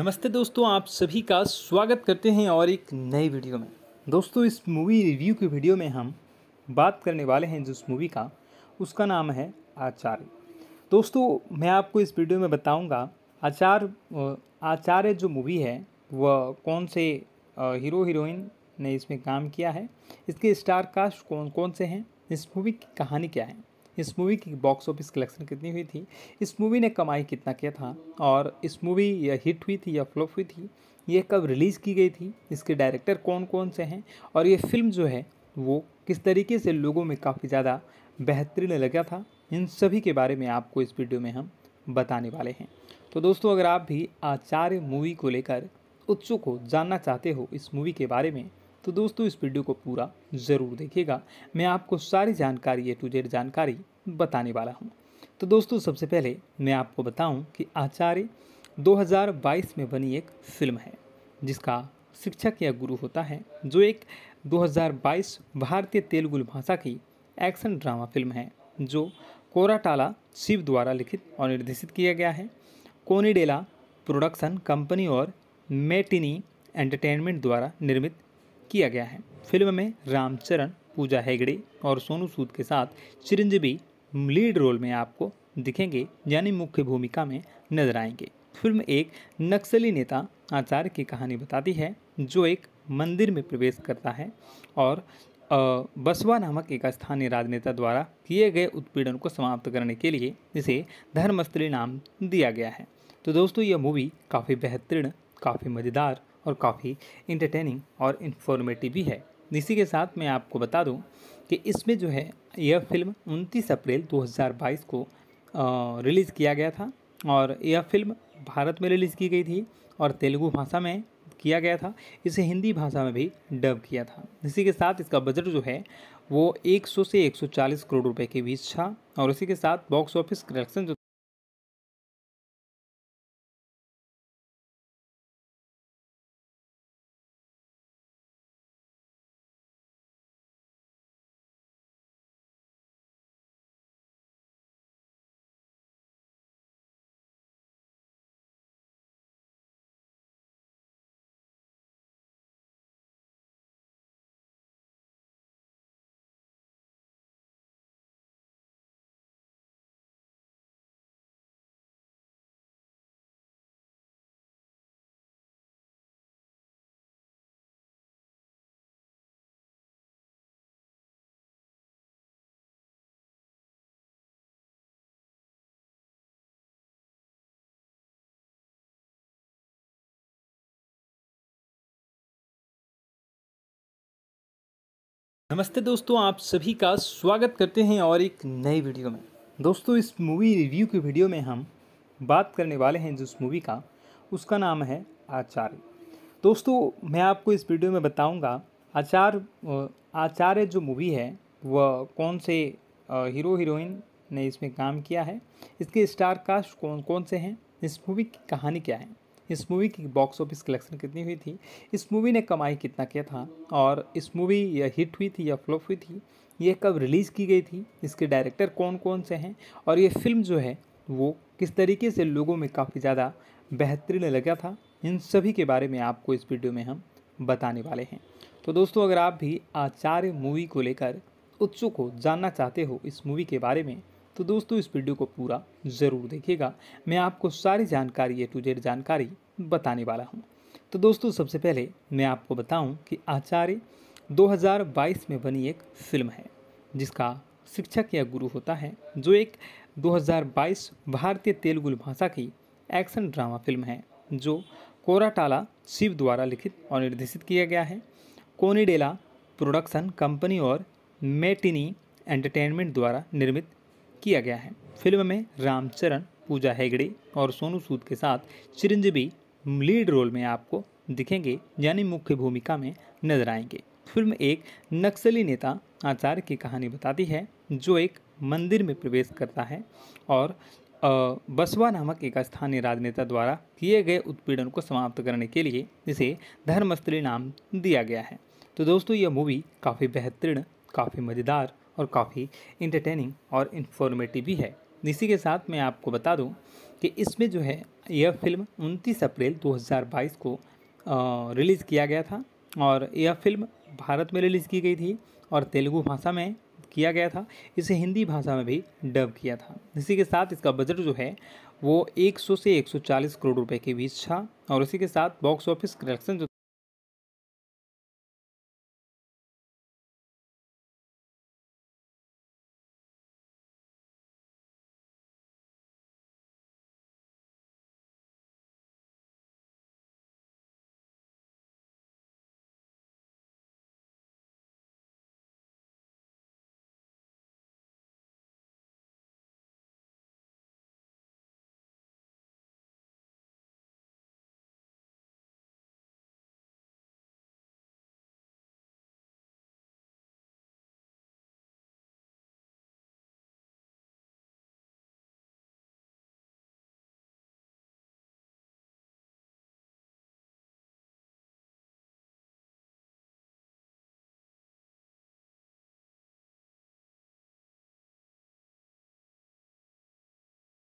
नमस्ते दोस्तों आप सभी का स्वागत करते हैं और एक नई वीडियो में दोस्तों इस मूवी रिव्यू की वीडियो में हम बात करने वाले हैं जिस मूवी का उसका नाम है आचार्य दोस्तों मैं आपको इस वीडियो में बताऊंगा आचार आचार्य जो मूवी है वह कौन से हीरो हीरोइन ने इसमें काम किया है इसके स्टार कास्ट कौन कौन से हैं इस मूवी की कहानी क्या है इस मूवी की बॉक्स ऑफिस कलेक्शन कितनी हुई थी इस मूवी ने कमाई कितना किया था और इस मूवी या हिट हुई थी या फ्लॉप हुई थी ये कब रिलीज़ की गई थी इसके डायरेक्टर कौन कौन से हैं और ये फिल्म जो है वो किस तरीके से लोगों में काफ़ी ज़्यादा बेहतरीन लगा था इन सभी के बारे में आपको इस वीडियो में हम बताने वाले हैं तो दोस्तों अगर आप भी आचार्य मूवी को लेकर उत्सुक हो जानना चाहते हो इस मूवी के बारे में तो दोस्तों इस वीडियो को पूरा ज़रूर देखिएगा मैं आपको सारी जानकारी ए टू जेड जानकारी बताने वाला हूँ तो दोस्तों सबसे पहले मैं आपको बताऊँ कि आचार्य 2022 में बनी एक फिल्म है जिसका शिक्षक या गुरु होता है जो एक 2022 भारतीय तेलुगु भाषा की एक्शन ड्रामा फिल्म है जो कोराटाला शिव द्वारा लिखित और निर्देशित किया गया है कोनीडेला प्रोडक्शन कंपनी और मेटिनी एंटरटेनमेंट द्वारा निर्मित किया गया है फिल्म में रामचरण पूजा हेगड़े और सोनू सूद के साथ चिरंजीवी लीड रोल में आपको दिखेंगे यानी मुख्य भूमिका में नजर आएंगे फिल्म एक नक्सली नेता आचार्य की कहानी बताती है जो एक मंदिर में प्रवेश करता है और बसवा नामक एक स्थानीय राजनेता द्वारा किए गए उत्पीड़न को समाप्त करने के लिए इसे धर्मस्थली नाम दिया गया है तो दोस्तों यह मूवी काफ़ी बेहतरीन काफ़ी मज़ेदार और काफ़ी इंटरटेनिंग और इन्फॉर्मेटिव भी है इसी के साथ मैं आपको बता दूं कि इसमें जो है यह फिल्म 29 अप्रैल 2022 को रिलीज़ किया गया था और यह फिल्म भारत में रिलीज़ की गई थी और तेलुगु भाषा में किया गया था इसे हिंदी भाषा में भी डब किया था इसी के साथ इसका बजट जो है वो 100 से 140 करोड़ रुपए के बीच था और इसी के साथ बॉक्स ऑफिस कलेक्शन जो नमस्ते दोस्तों आप सभी का स्वागत करते हैं और एक नई वीडियो में दोस्तों इस मूवी रिव्यू की वीडियो में हम बात करने वाले हैं जिस मूवी का उसका नाम है आचार्य दोस्तों मैं आपको इस वीडियो में बताऊंगा आचार आचार्य जो मूवी है वह कौन से हीरो हीरोइन ने इसमें काम किया है इसके स्टार कास्ट कौन कौन से हैं इस मूवी की कहानी क्या है इस मूवी की बॉक्स ऑफिस कलेक्शन कितनी हुई थी इस मूवी ने कमाई कितना किया था और इस मूवी या हिट हुई थी या फ्लॉप हुई थी ये कब रिलीज़ की गई थी इसके डायरेक्टर कौन कौन से हैं और ये फिल्म जो है वो किस तरीके से लोगों में काफ़ी ज़्यादा बेहतरीन लगा था इन सभी के बारे में आपको इस वीडियो में हम बताने वाले हैं तो दोस्तों अगर आप भी आचार्य मूवी को लेकर उत्सुक हो जानना चाहते हो इस मूवी के बारे में तो दोस्तों इस वीडियो को पूरा ज़रूर देखिएगा मैं आपको सारी जानकारी ए टू जेड जानकारी बताने वाला हूँ तो दोस्तों सबसे पहले मैं आपको बताऊँ कि आचार्य 2022 में बनी एक फिल्म है जिसका शिक्षक या गुरु होता है जो एक 2022 भारतीय तेलुगु भाषा की एक्शन ड्रामा फिल्म है जो कोराटाला शिव द्वारा लिखित और निर्देशित किया गया है कोनीडेला प्रोडक्शन कंपनी और मेटिनी एंटरटेनमेंट द्वारा निर्मित किया गया है फिल्म में रामचरण पूजा हेगड़े और सोनू सूद के साथ चिरंजीवी लीड रोल में आपको दिखेंगे यानी मुख्य भूमिका में नजर आएंगे फिल्म एक नक्सली नेता आचार्य की कहानी बताती है जो एक मंदिर में प्रवेश करता है और बसवा नामक एक स्थानीय राजनेता द्वारा किए गए उत्पीड़न को समाप्त करने के लिए इसे धर्मस्थली नाम दिया गया है तो दोस्तों यह मूवी काफ़ी बेहतरीन काफ़ी मज़ेदार और काफ़ी इंटरटेनिंग और इन्फॉर्मेटिव भी है इसी के साथ मैं आपको बता दूं कि इसमें जो है यह फिल्म 29 अप्रैल 2022 को रिलीज़ किया गया था और यह फिल्म भारत में रिलीज़ की गई थी और तेलुगु भाषा में किया गया था इसे हिंदी भाषा में भी डब किया था इसी के साथ इसका बजट जो है वो 100 से 140 करोड़ रुपए के बीच था और इसी के साथ बॉक्स ऑफिस कलेक्शन जो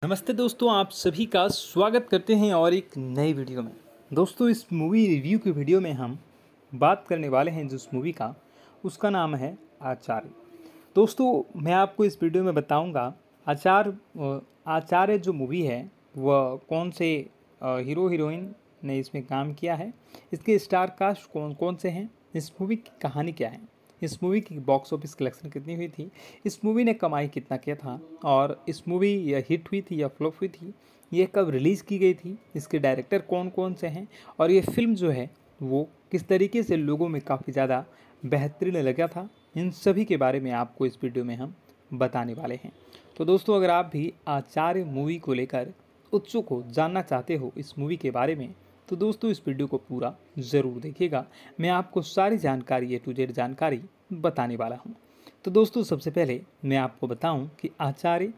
नमस्ते दोस्तों आप सभी का स्वागत करते हैं और एक नई वीडियो में दोस्तों इस मूवी रिव्यू की वीडियो में हम बात करने वाले हैं जिस मूवी का उसका नाम है आचार्य दोस्तों मैं आपको इस वीडियो में बताऊंगा आचार आचार्य जो मूवी है वह कौन से हीरो हीरोइन ने इसमें काम किया है इसके स्टार कास्ट कौन कौन से हैं इस मूवी की कहानी क्या है इस मूवी की बॉक्स ऑफिस कलेक्शन कितनी हुई थी इस मूवी ने कमाई कितना किया था और इस मूवी या हिट हुई थी या फ्लॉप हुई थी यह कब रिलीज़ की गई थी इसके डायरेक्टर कौन कौन से हैं और ये फिल्म जो है वो किस तरीके से लोगों में काफ़ी ज़्यादा बेहतरीन लगा था इन सभी के बारे में आपको इस वीडियो में हम बताने वाले हैं तो दोस्तों अगर आप भी आचार्य मूवी को लेकर उत्सुक हो जानना चाहते हो इस मूवी के बारे में तो दोस्तों इस वीडियो को पूरा ज़रूर देखिएगा मैं आपको सारी जानकारी ए टू जेड जानकारी बताने वाला हूँ तो दोस्तों सबसे पहले मैं आपको बताऊँ कि आचार्य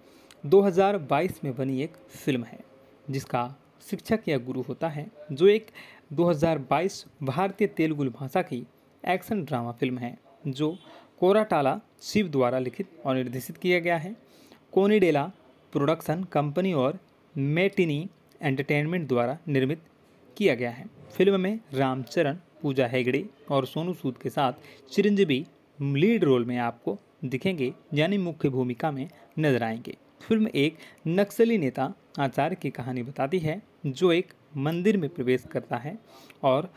2022 में बनी एक फिल्म है जिसका शिक्षक या गुरु होता है जो एक 2022 भारतीय तेलुगु भाषा की एक्शन ड्रामा फिल्म है जो कोराटाला शिव द्वारा लिखित और निर्देशित किया गया है कोनीडेला प्रोडक्शन कंपनी और मेटिनी एंटरटेनमेंट द्वारा निर्मित किया गया है फिल्म में रामचरण पूजा हेगड़े और सोनू सूद के साथ चिरंजीवी लीड रोल में आपको दिखेंगे यानी मुख्य भूमिका में नजर आएंगे फिल्म एक नक्सली नेता आचार्य की कहानी बताती है जो एक मंदिर में प्रवेश करता है और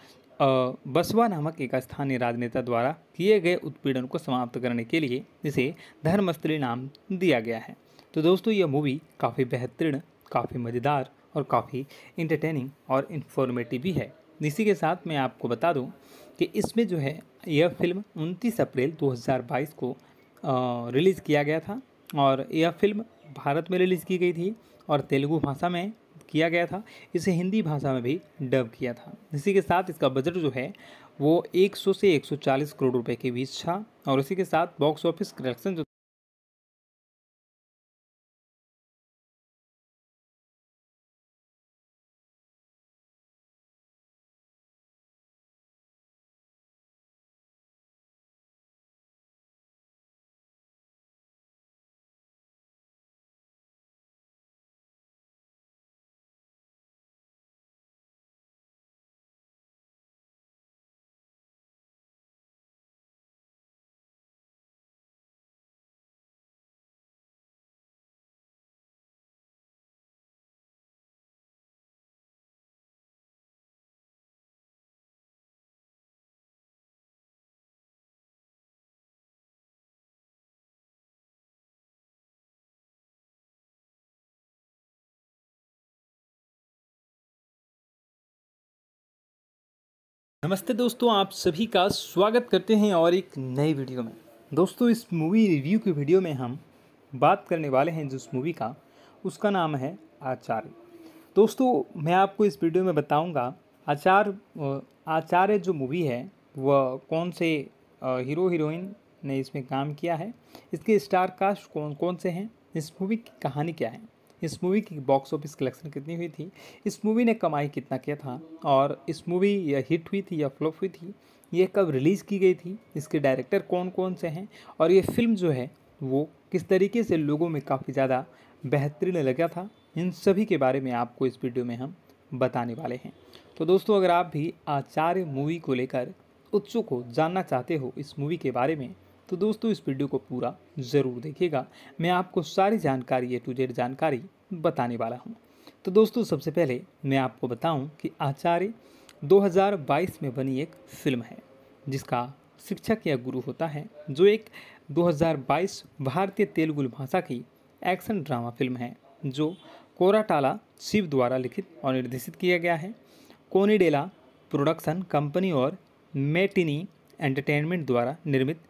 बसवा नामक एक स्थानीय राजनेता द्वारा किए गए उत्पीड़न को समाप्त करने के लिए इसे धर्मस्थली नाम दिया गया है तो दोस्तों यह मूवी काफ़ी बेहतरीन काफ़ी मज़ेदार और काफ़ी इंटरटेनिंग और इन्फॉर्मेटिव भी है इसी के साथ मैं आपको बता दूं कि इसमें जो है यह फिल्म 29 अप्रैल 2022 को रिलीज़ किया गया था और यह फिल्म भारत में रिलीज़ की गई थी और तेलुगु भाषा में किया गया था इसे हिंदी भाषा में भी डब किया था इसी के साथ इसका बजट जो है वो 100 से 140 करोड़ रुपए के बीच था और इसी के साथ बॉक्स ऑफिस कलेक्शन जो नमस्ते दोस्तों आप सभी का स्वागत करते हैं और एक नए वीडियो में दोस्तों इस मूवी रिव्यू की वीडियो में हम बात करने वाले हैं जिस मूवी का उसका नाम है आचार्य दोस्तों मैं आपको इस वीडियो में बताऊंगा आचार आचार्य जो मूवी है वह कौन से हीरो हीरोइन ने इसमें काम किया है इसके स्टार कास्ट कौन कौन से हैं इस मूवी की कहानी क्या है इस मूवी की बॉक्स ऑफिस कलेक्शन कितनी हुई थी इस मूवी ने कमाई कितना किया था और इस मूवी या हिट हुई थी या फ्लॉप हुई थी ये कब रिलीज़ की गई थी इसके डायरेक्टर कौन कौन से हैं और ये फिल्म जो है वो किस तरीके से लोगों में काफ़ी ज़्यादा बेहतरीन लगा था इन सभी के बारे में आपको इस वीडियो में हम बताने वाले हैं तो दोस्तों अगर आप भी आचार्य मूवी को लेकर उत्सुक हो जानना चाहते हो इस मूवी के बारे में तो दोस्तों इस वीडियो को पूरा ज़रूर देखिएगा मैं आपको सारी जानकारी ए टू जेड जानकारी बताने वाला हूँ तो दोस्तों सबसे पहले मैं आपको बताऊँ कि आचार्य 2022 में बनी एक फिल्म है जिसका शिक्षक या गुरु होता है जो एक 2022 भारतीय तेलुगु भाषा की एक्शन ड्रामा फिल्म है जो कोराटाला शिव द्वारा लिखित और निर्देशित किया गया है कोनीडेला प्रोडक्शन कंपनी और मेटिनी एंटरटेनमेंट द्वारा निर्मित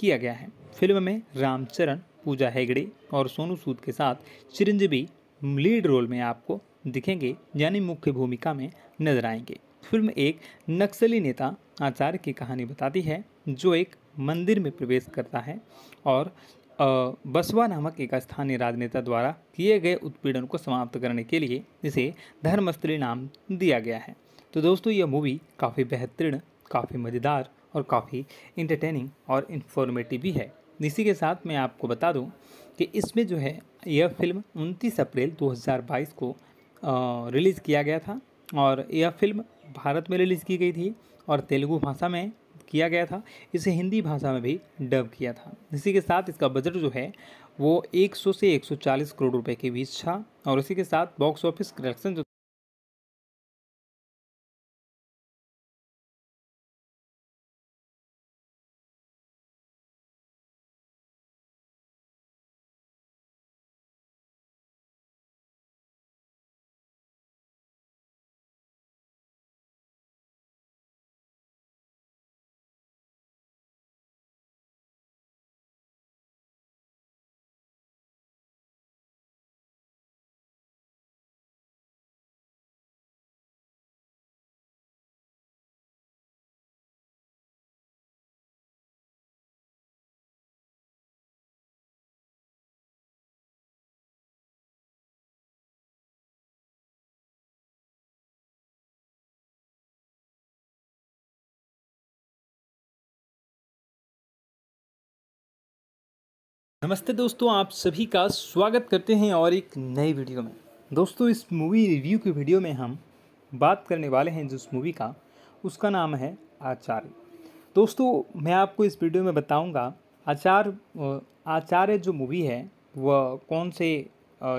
किया गया है फिल्म में रामचरण पूजा हेगड़े और सोनू सूद के साथ चिरंजीवी लीड रोल में आपको दिखेंगे यानी मुख्य भूमिका में नजर आएंगे फिल्म एक नक्सली नेता आचार्य की कहानी बताती है जो एक मंदिर में प्रवेश करता है और बसवा नामक एक स्थानीय राजनेता द्वारा किए गए उत्पीड़न को समाप्त करने के लिए इसे धर्मस्थली नाम दिया गया है तो दोस्तों यह मूवी काफ़ी बेहतरीन काफ़ी मज़ेदार और काफ़ी इंटरटेनिंग और इन्फॉर्मेटिव भी है इसी के साथ मैं आपको बता दूं कि इसमें जो है यह फिल्म 29 अप्रैल 2022 को रिलीज़ किया गया था और यह फिल्म भारत में रिलीज़ की गई थी और तेलुगु भाषा में किया गया था इसे हिंदी भाषा में भी डब किया था इसी के साथ इसका बजट जो है वो 100 से 140 करोड़ रुपए के बीच था और इसी के साथ बॉक्स ऑफिस कलेक्शन जो नमस्ते दोस्तों आप सभी का स्वागत करते हैं और एक नई वीडियो में दोस्तों इस मूवी रिव्यू की वीडियो में हम बात करने वाले हैं जिस मूवी का उसका नाम है आचार्य दोस्तों मैं आपको इस वीडियो में बताऊंगा आचार आचार्य जो मूवी है वह कौन से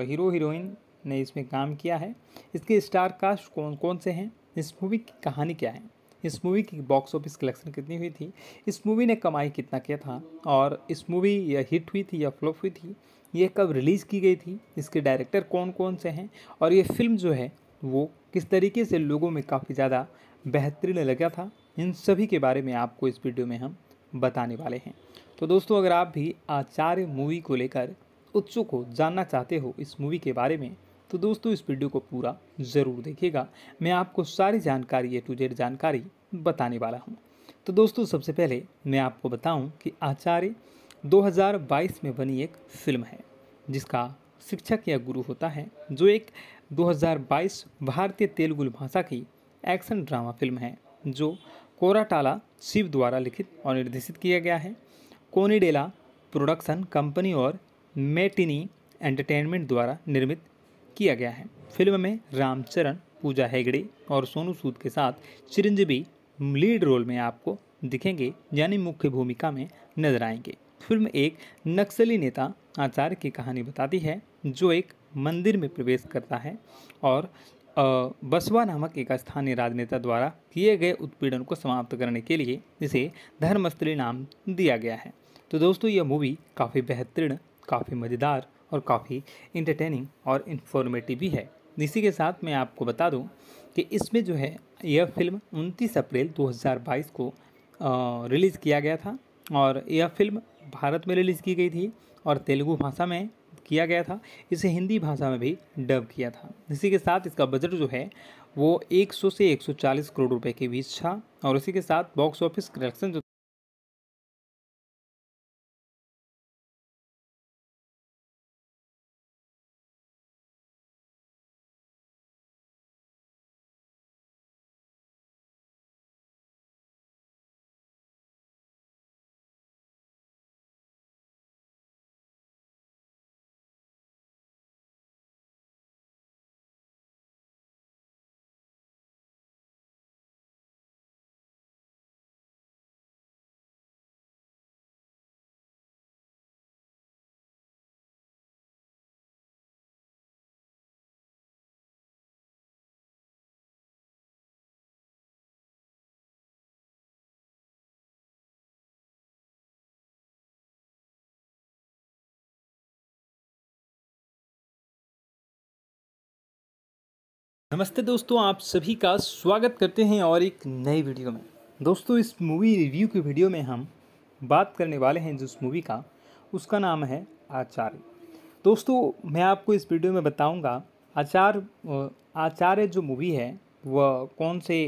हीरो हीरोइन ने इसमें काम किया है इसके स्टार कास्ट कौन कौन से हैं इस मूवी की कहानी क्या है इस मूवी की बॉक्स ऑफिस कलेक्शन कितनी हुई थी इस मूवी ने कमाई कितना किया था और इस मूवी या हिट हुई थी या फ्लॉप हुई थी ये कब रिलीज़ की गई थी इसके डायरेक्टर कौन कौन से हैं और ये फिल्म जो है वो किस तरीके से लोगों में काफ़ी ज़्यादा बेहतरीन लगा था इन सभी के बारे में आपको इस वीडियो में हम बताने वाले हैं तो दोस्तों अगर आप भी आचार्य मूवी को लेकर उत्सुक हो जानना चाहते हो इस मूवी के बारे में तो दोस्तों इस वीडियो को पूरा ज़रूर देखिएगा मैं आपको सारी जानकारी ए टू जेड जानकारी बताने वाला हूँ तो दोस्तों सबसे पहले मैं आपको बताऊँ कि आचार्य 2022 में बनी एक फिल्म है जिसका शिक्षक या गुरु होता है जो एक 2022 भारतीय तेलुगु भाषा की एक्शन ड्रामा फिल्म है जो कोराटाला शिव द्वारा लिखित और निर्देशित किया गया है कोनीडेला प्रोडक्शन कंपनी और मेटिनी एंटरटेनमेंट द्वारा निर्मित किया गया है फिल्म में रामचरण पूजा हेगड़े और सोनू सूद के साथ चिरंजीवी लीड रोल में आपको दिखेंगे यानी मुख्य भूमिका में नजर आएंगे फिल्म एक नक्सली नेता आचार्य की कहानी बताती है जो एक मंदिर में प्रवेश करता है और बसवा नामक एक स्थानीय राजनेता द्वारा किए गए उत्पीड़न को समाप्त करने के लिए इसे धर्मस्थली नाम दिया गया है तो दोस्तों यह मूवी काफ़ी बेहतरीन काफ़ी मज़ेदार और काफ़ी इंटरटेनिंग और इन्फॉर्मेटिव भी है इसी के साथ मैं आपको बता दूं कि इसमें जो है यह फिल्म 29 अप्रैल 2022 को रिलीज़ किया गया था और यह फिल्म भारत में रिलीज़ की गई थी और तेलुगु भाषा में किया गया था इसे हिंदी भाषा में भी डब किया था इसी के साथ इसका बजट जो है वो 100 से 140 करोड़ रुपए के बीच था और इसी के साथ बॉक्स ऑफिस कलेक्शन जो नमस्ते दोस्तों आप सभी का स्वागत करते हैं और एक नए वीडियो में दोस्तों इस मूवी रिव्यू की वीडियो में हम बात करने वाले हैं जिस मूवी का उसका नाम है आचार्य दोस्तों मैं आपको इस वीडियो में बताऊंगा आचार्य आचार्य जो मूवी है वह कौन से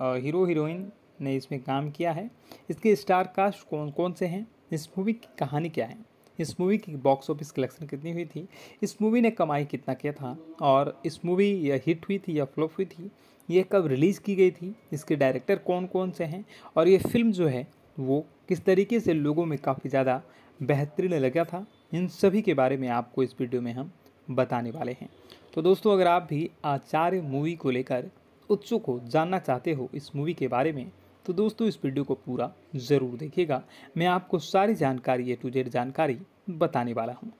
हीरो हीरोइन ने इसमें काम किया है इसके स्टार कास्ट कौन कौन से हैं इस मूवी की कहानी क्या है इस मूवी की बॉक्स ऑफिस कलेक्शन कितनी हुई थी इस मूवी ने कमाई कितना किया था और इस मूवी या हिट हुई थी या फ्लॉप हुई थी ये कब रिलीज़ की गई थी इसके डायरेक्टर कौन कौन से हैं और ये फिल्म जो है वो किस तरीके से लोगों में काफ़ी ज़्यादा बेहतरीन लगा था इन सभी के बारे में आपको इस वीडियो में हम बताने वाले हैं तो दोस्तों अगर आप भी आचार्य मूवी को लेकर उत्सुक हो जानना चाहते हो इस मूवी के बारे में तो दोस्तों इस वीडियो को पूरा ज़रूर देखिएगा मैं आपको सारी जानकारी ए टू जेड जानकारी बताने वाला हूँ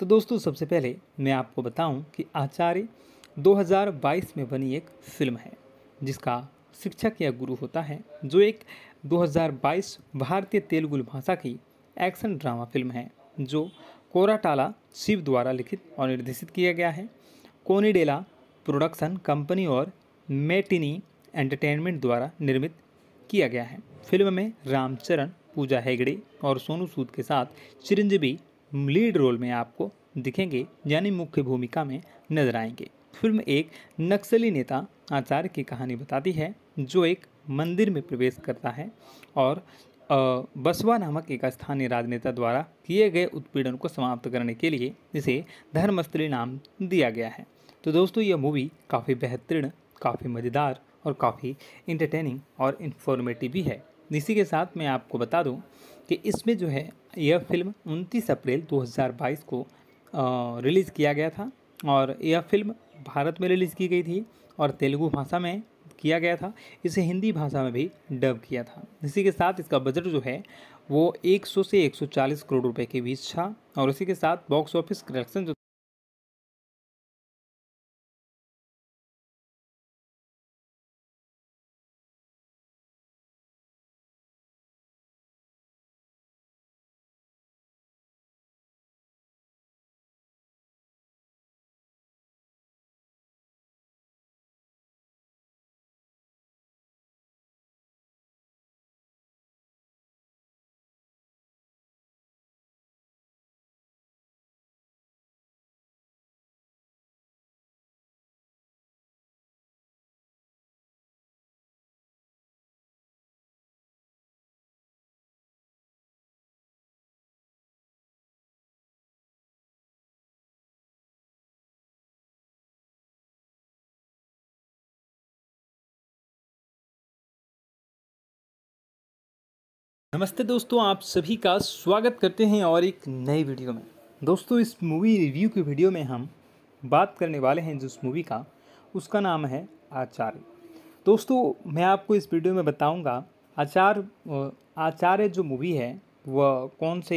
तो दोस्तों सबसे पहले मैं आपको बताऊँ कि आचार्य 2022 में बनी एक फिल्म है जिसका शिक्षक या गुरु होता है जो एक 2022 भारतीय तेलुगु भाषा की एक्शन ड्रामा फिल्म है जो कोराटाला शिव द्वारा लिखित और निर्देशित किया गया है कोनीडेला प्रोडक्शन कंपनी और मेटिनी एंटरटेनमेंट द्वारा निर्मित किया गया है फिल्म में रामचरण पूजा हेगड़े और सोनू सूद के साथ चिरंजीवी लीड रोल में आपको दिखेंगे यानी मुख्य भूमिका में नजर आएंगे फिल्म एक नक्सली नेता आचार्य की कहानी बताती है जो एक मंदिर में प्रवेश करता है और बसवा नामक एक स्थानीय राजनेता द्वारा किए गए उत्पीड़न को समाप्त करने के लिए इसे धर्मस्थली नाम दिया गया है तो दोस्तों यह मूवी काफ़ी बेहतरीन काफ़ी मज़ेदार और काफ़ी इंटरटेनिंग और इन्फॉर्मेटिव भी है इसी के साथ मैं आपको बता दूं कि इसमें जो है यह फिल्म 29 अप्रैल 2022 को रिलीज़ किया गया था और यह फिल्म भारत में रिलीज़ की गई थी और तेलुगु भाषा में किया गया था इसे हिंदी भाषा में भी डब किया था इसी के साथ इसका बजट जो है वो 100 से 140 करोड़ रुपए के बीच था और इसी के साथ बॉक्स ऑफिस कलेक्शन जो नमस्ते दोस्तों आप सभी का स्वागत करते हैं और एक नए वीडियो में दोस्तों इस मूवी रिव्यू की वीडियो में हम बात करने वाले हैं जिस मूवी का उसका नाम है आचार्य दोस्तों मैं आपको इस वीडियो में बताऊंगा आचार आचार्य जो मूवी है वह कौन से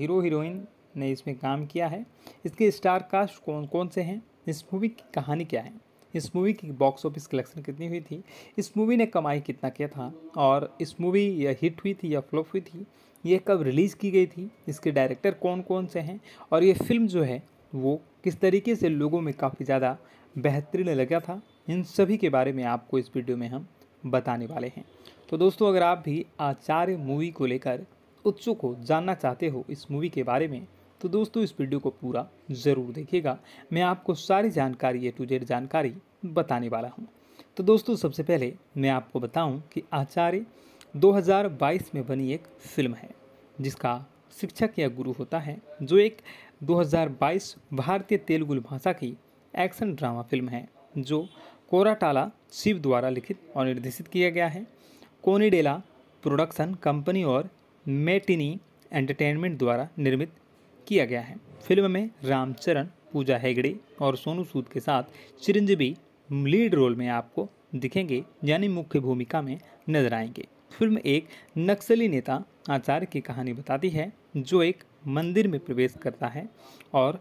हीरो हीरोइन ने इसमें काम किया है इसके स्टार कास्ट कौन कौन से हैं इस मूवी की कहानी क्या है इस मूवी की बॉक्स ऑफिस कलेक्शन कितनी हुई थी इस मूवी ने कमाई कितना किया था और इस मूवी या हिट हुई थी या फ्लॉप हुई थी ये कब रिलीज़ की गई थी इसके डायरेक्टर कौन कौन से हैं और ये फिल्म जो है वो किस तरीके से लोगों में काफ़ी ज़्यादा बेहतरीन लगा था इन सभी के बारे में आपको इस वीडियो में हम बताने वाले हैं तो दोस्तों अगर आप भी आचार्य मूवी को लेकर उत्सुक हो जानना चाहते हो इस मूवी के बारे में तो दोस्तों इस वीडियो को पूरा ज़रूर देखिएगा मैं आपको सारी जानकारी ए टू जेड जानकारी बताने वाला हूँ तो दोस्तों सबसे पहले मैं आपको बताऊँ कि आचार्य 2022 में बनी एक फिल्म है जिसका शिक्षक या गुरु होता है जो एक 2022 भारतीय तेलुगु भाषा की एक्शन ड्रामा फिल्म है जो कोराटाला शिव द्वारा लिखित और निर्देशित किया गया है कोनीडेला प्रोडक्शन कंपनी और मेटिनी एंटरटेनमेंट द्वारा निर्मित किया गया है फिल्म में रामचरण पूजा हेगड़े और सोनू सूद के साथ चिरंजीवी लीड रोल में आपको दिखेंगे यानी मुख्य भूमिका में नजर आएंगे फिल्म एक नक्सली नेता आचार्य की कहानी बताती है जो एक मंदिर में प्रवेश करता है और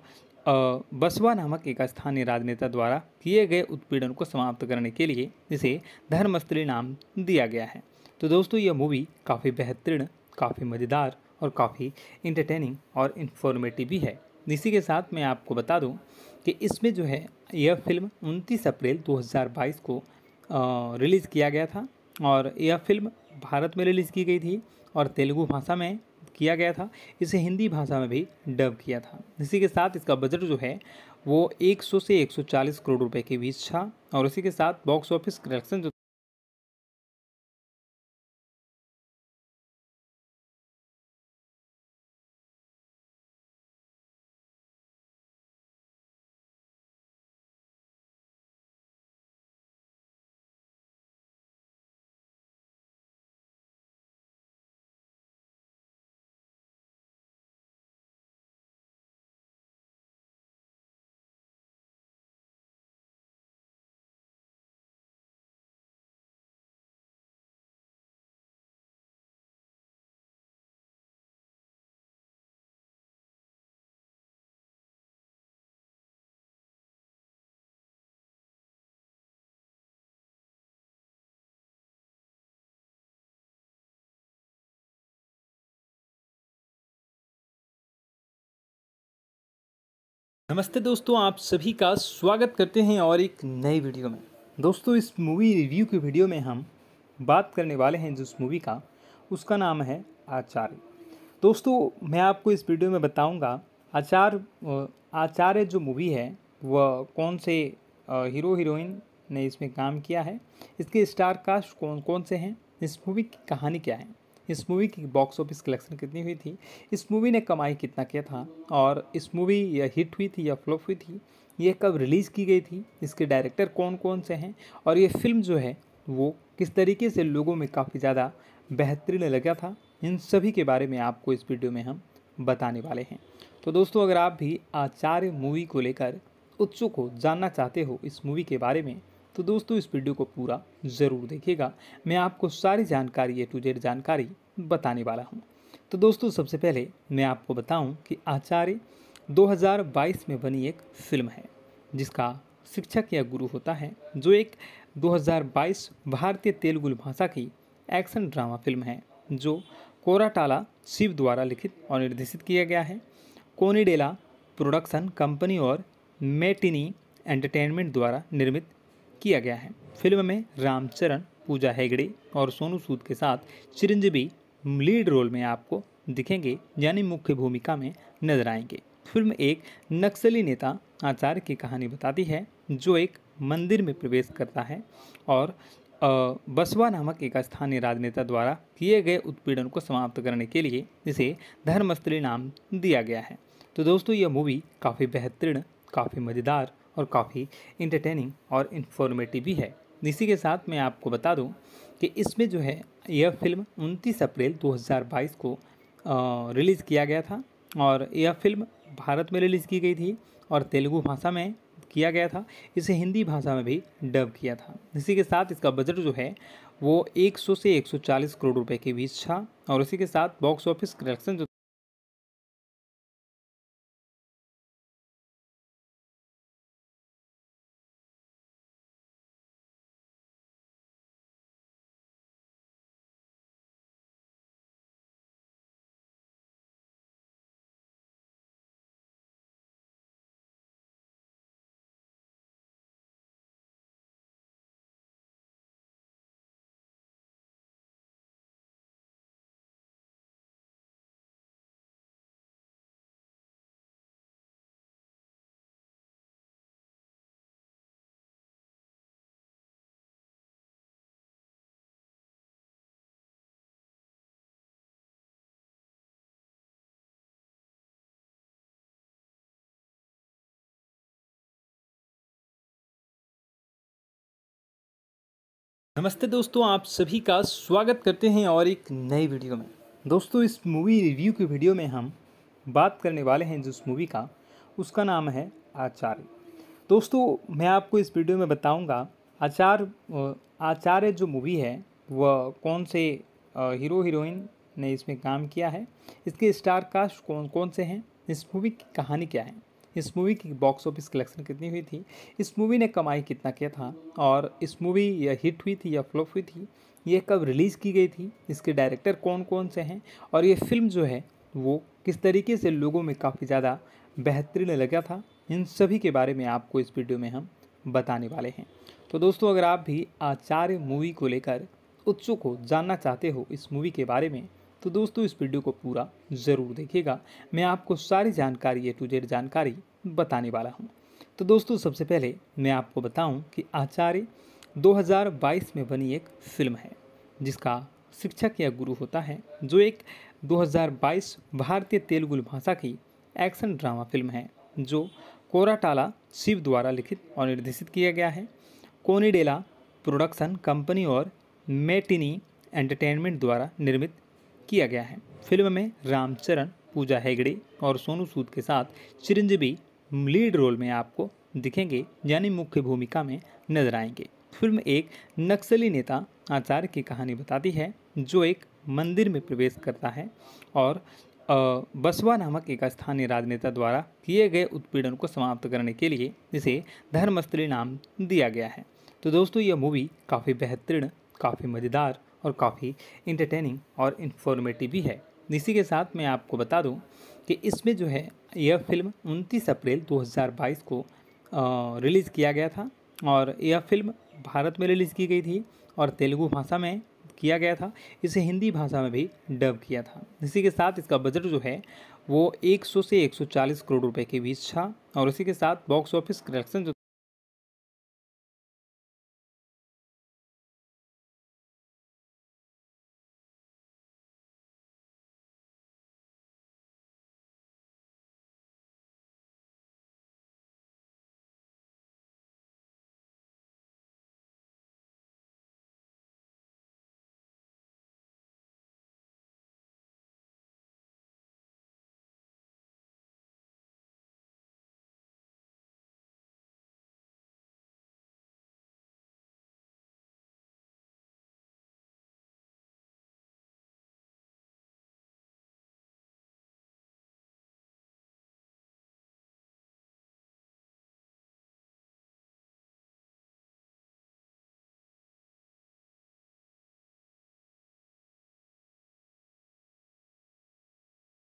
बसवा नामक एक स्थानीय राजनेता द्वारा किए गए उत्पीड़न को समाप्त करने के लिए इसे धर्मस्थली नाम दिया गया है तो दोस्तों यह मूवी काफ़ी बेहतरीन काफ़ी मज़ेदार और काफ़ी इंटरटेनिंग और इन्फॉर्मेटिव भी है इसी के साथ मैं आपको बता दूं कि इसमें जो है यह फिल्म 29 अप्रैल 2022 को रिलीज़ किया गया था और यह फिल्म भारत में रिलीज़ की गई थी और तेलुगु भाषा में किया गया था इसे हिंदी भाषा में भी डब किया था इसी के साथ इसका बजट जो है वो 100 से 140 करोड़ रुपए के बीच था और इसी के साथ बॉक्स ऑफिस कलेक्शन जो नमस्ते दोस्तों आप सभी का स्वागत करते हैं और एक नई वीडियो में दोस्तों इस मूवी रिव्यू की वीडियो में हम बात करने वाले हैं जिस मूवी का उसका नाम है आचार्य दोस्तों मैं आपको इस वीडियो में बताऊंगा आचार आचार्य जो मूवी है वह कौन से हीरो हीरोइन ने इसमें काम किया है इसके स्टार कास्ट कौन कौन से हैं इस मूवी की कहानी क्या है इस मूवी की बॉक्स ऑफिस कलेक्शन कितनी हुई थी इस मूवी ने कमाई कितना किया था और इस मूवी यह हिट हुई थी या फ्लॉप हुई थी यह कब रिलीज़ की गई थी इसके डायरेक्टर कौन कौन से हैं और ये फिल्म जो है वो किस तरीके से लोगों में काफ़ी ज़्यादा बेहतरीन लगा था इन सभी के बारे में आपको इस वीडियो में हम बताने वाले हैं तो दोस्तों अगर आप भी आचार्य मूवी को लेकर उत्सुक हो जानना चाहते हो इस मूवी के बारे में तो दोस्तों इस वीडियो को पूरा ज़रूर देखिएगा मैं आपको सारी जानकारी ए टू जेड जानकारी बताने वाला हूँ तो दोस्तों सबसे पहले मैं आपको बताऊँ कि आचार्य 2022 में बनी एक फिल्म है जिसका शिक्षक या गुरु होता है जो एक 2022 भारतीय तेलुगु भाषा की एक्शन ड्रामा फिल्म है जो कोराटाला शिव द्वारा लिखित और निर्देशित किया गया है कोनीडेला प्रोडक्शन कंपनी और मेटिनी एंटरटेनमेंट द्वारा निर्मित किया गया है फिल्म में रामचरण पूजा हेगड़े और सोनू सूद के साथ चिरंजीवी लीड रोल में आपको दिखेंगे यानी मुख्य भूमिका में नजर आएंगे फिल्म एक नक्सली नेता आचार्य की कहानी बताती है जो एक मंदिर में प्रवेश करता है और बसवा नामक एक स्थानीय राजनेता द्वारा किए गए उत्पीड़न को समाप्त करने के लिए इसे धर्मस्थली नाम दिया गया है तो दोस्तों यह मूवी काफ़ी बेहतरीन काफ़ी मज़ेदार और काफ़ी इंटरटेनिंग और इन्फॉर्मेटिव भी है इसी के साथ मैं आपको बता दूं कि इसमें जो है यह फिल्म 29 अप्रैल 2022 को रिलीज़ किया गया था और यह फिल्म भारत में रिलीज़ की गई थी और तेलुगु भाषा में किया गया था इसे हिंदी भाषा में भी डब किया था इसी के साथ इसका बजट जो है वो 100 से 140 करोड़ रुपए के बीच था और इसी के साथ बॉक्स ऑफिस कलेक्शन जो नमस्ते दोस्तों आप सभी का स्वागत करते हैं और एक नए वीडियो में दोस्तों इस मूवी रिव्यू की वीडियो में हम बात करने वाले हैं जिस मूवी का उसका नाम है आचार्य दोस्तों मैं आपको इस वीडियो में बताऊंगा आचार आचार्य जो मूवी है वह कौन से हीरो हीरोइन ने इसमें काम किया है इसके स्टार कास्ट कौन कौन से हैं इस मूवी की कहानी क्या है इस मूवी की बॉक्स ऑफिस कलेक्शन कितनी हुई थी इस मूवी ने कमाई कितना किया था और इस मूवी या हिट हुई थी या फ्लॉप हुई थी यह कब रिलीज़ की गई थी इसके डायरेक्टर कौन कौन से हैं और ये फिल्म जो है वो किस तरीके से लोगों में काफ़ी ज़्यादा बेहतरीन लगा था इन सभी के बारे में आपको इस वीडियो में हम बताने वाले हैं तो दोस्तों अगर आप भी आचार्य मूवी को लेकर उत्सुक हो जानना चाहते हो इस मूवी के बारे में तो दोस्तों इस वीडियो को पूरा ज़रूर देखिएगा मैं आपको सारी जानकारी ए टू जेड जानकारी बताने वाला हूँ तो दोस्तों सबसे पहले मैं आपको बताऊँ कि आचार्य 2022 में बनी एक फिल्म है जिसका शिक्षक या गुरु होता है जो एक 2022 भारतीय तेलुगु भाषा की एक्शन ड्रामा फिल्म है जो कोराटाला शिव द्वारा लिखित और निर्देशित किया गया है कोनीडेला प्रोडक्शन कंपनी और मेटिनी एंटरटेनमेंट द्वारा निर्मित किया गया है फिल्म में रामचरण पूजा हेगड़े और सोनू सूद के साथ चिरंजीवी लीड रोल में आपको दिखेंगे यानी मुख्य भूमिका में नजर आएंगे फिल्म एक नक्सली नेता आचार्य की कहानी बताती है जो एक मंदिर में प्रवेश करता है और बसवा नामक एक स्थानीय राजनेता द्वारा किए गए उत्पीड़न को समाप्त करने के लिए इसे धर्मस्थली नाम दिया गया है तो दोस्तों यह मूवी काफ़ी बेहतरीन काफ़ी मज़ेदार और काफ़ी इंटरटेनिंग और इन्फॉर्मेटिव भी है इसी के साथ मैं आपको बता दूं कि इसमें जो है यह फिल्म 29 अप्रैल 2022 को रिलीज़ किया गया था और यह फिल्म भारत में रिलीज़ की गई थी और तेलुगु भाषा में किया गया था इसे हिंदी भाषा में भी डब किया था इसी के साथ इसका बजट जो है वो 100 से 140 करोड़ रुपए के बीच था और इसी के साथ बॉक्स ऑफिस कलेक्शन जो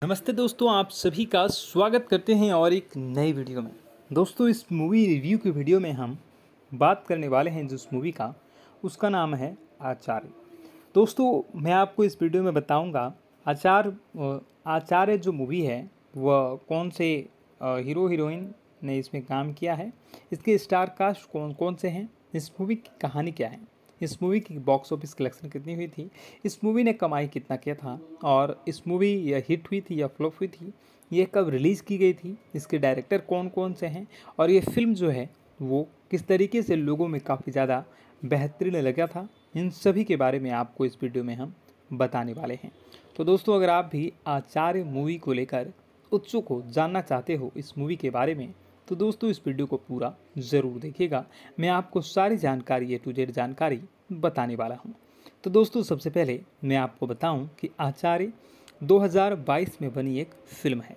नमस्ते दोस्तों आप सभी का स्वागत करते हैं और एक नई वीडियो में दोस्तों इस मूवी रिव्यू की वीडियो में हम बात करने वाले हैं जिस मूवी का उसका नाम है आचार्य दोस्तों मैं आपको इस वीडियो में बताऊंगा आचार आचार्य जो मूवी है वह कौन से हीरो हीरोइन ने इसमें काम किया है इसके स्टार कास्ट कौन कौन से हैं इस मूवी की कहानी क्या है इस मूवी की बॉक्स ऑफिस कलेक्शन कितनी हुई थी इस मूवी ने कमाई कितना किया था और इस मूवी या हिट हुई थी या फ्लॉप हुई थी ये कब रिलीज़ की गई थी इसके डायरेक्टर कौन कौन से हैं और ये फिल्म जो है वो किस तरीके से लोगों में काफ़ी ज़्यादा बेहतरीन लगा था इन सभी के बारे में आपको इस वीडियो में हम बताने वाले हैं तो दोस्तों अगर आप भी आचार्य मूवी को लेकर उत्सुक हो जानना चाहते हो इस मूवी के बारे में तो दोस्तों इस वीडियो को पूरा ज़रूर देखिएगा मैं आपको सारी जानकारी ए टू जेड जानकारी बताने वाला हूँ तो दोस्तों सबसे पहले मैं आपको बताऊँ कि आचार्य 2022 में बनी एक फिल्म है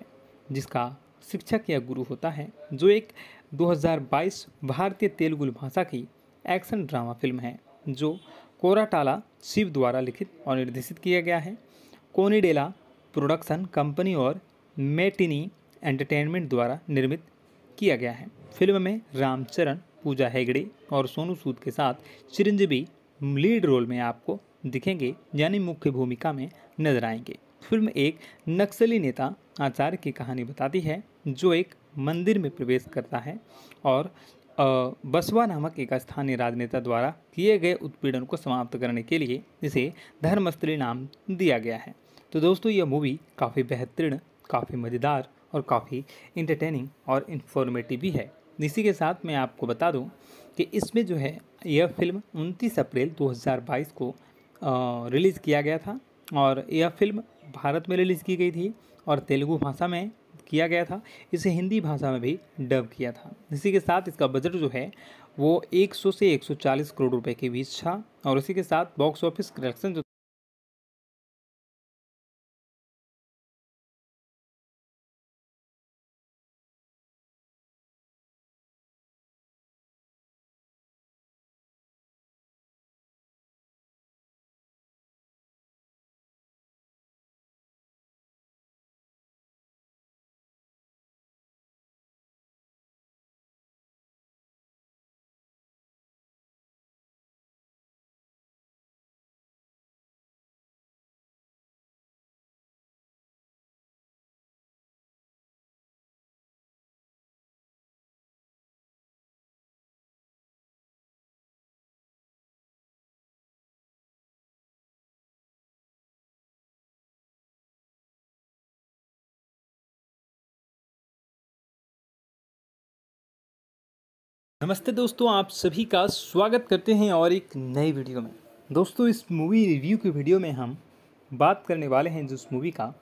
जिसका शिक्षक या गुरु होता है जो एक 2022 भारतीय तेलुगु भाषा की एक्शन ड्रामा फिल्म है जो कोराटाला शिव द्वारा लिखित और निर्देशित किया गया है कोनीडेला प्रोडक्शन कंपनी और मेटिनी एंटरटेनमेंट द्वारा निर्मित किया गया है फिल्म में रामचरण पूजा हेगड़े और सोनू सूद के साथ चिरंजीवी लीड रोल में आपको दिखेंगे यानी मुख्य भूमिका में नजर आएंगे फिल्म एक नक्सली नेता आचार्य की कहानी बताती है जो एक मंदिर में प्रवेश करता है और बसवा नामक एक स्थानीय राजनेता द्वारा किए गए उत्पीड़न को समाप्त करने के लिए इसे धर्मस्थली नाम दिया गया है तो दोस्तों यह मूवी काफ़ी बेहतरीन काफ़ी मज़ेदार और काफ़ी इंटरटेनिंग और इन्फॉर्मेटिव भी है इसी के साथ मैं आपको बता दूं कि इसमें जो है यह फिल्म 29 अप्रैल 2022 को रिलीज़ किया गया था और यह फिल्म भारत में रिलीज़ की गई थी और तेलुगु भाषा में किया गया था इसे हिंदी भाषा में भी डब किया था इसी के साथ इसका बजट जो है वो 100 से 140 करोड़ रुपए के बीच था और इसी के साथ बॉक्स ऑफिस कलेक्शन जो नमस्ते दोस्तों आप सभी का स्वागत करते हैं और एक नए वीडियो में दोस्तों इस मूवी रिव्यू की वीडियो में हम बात करने वाले हैं जिस मूवी का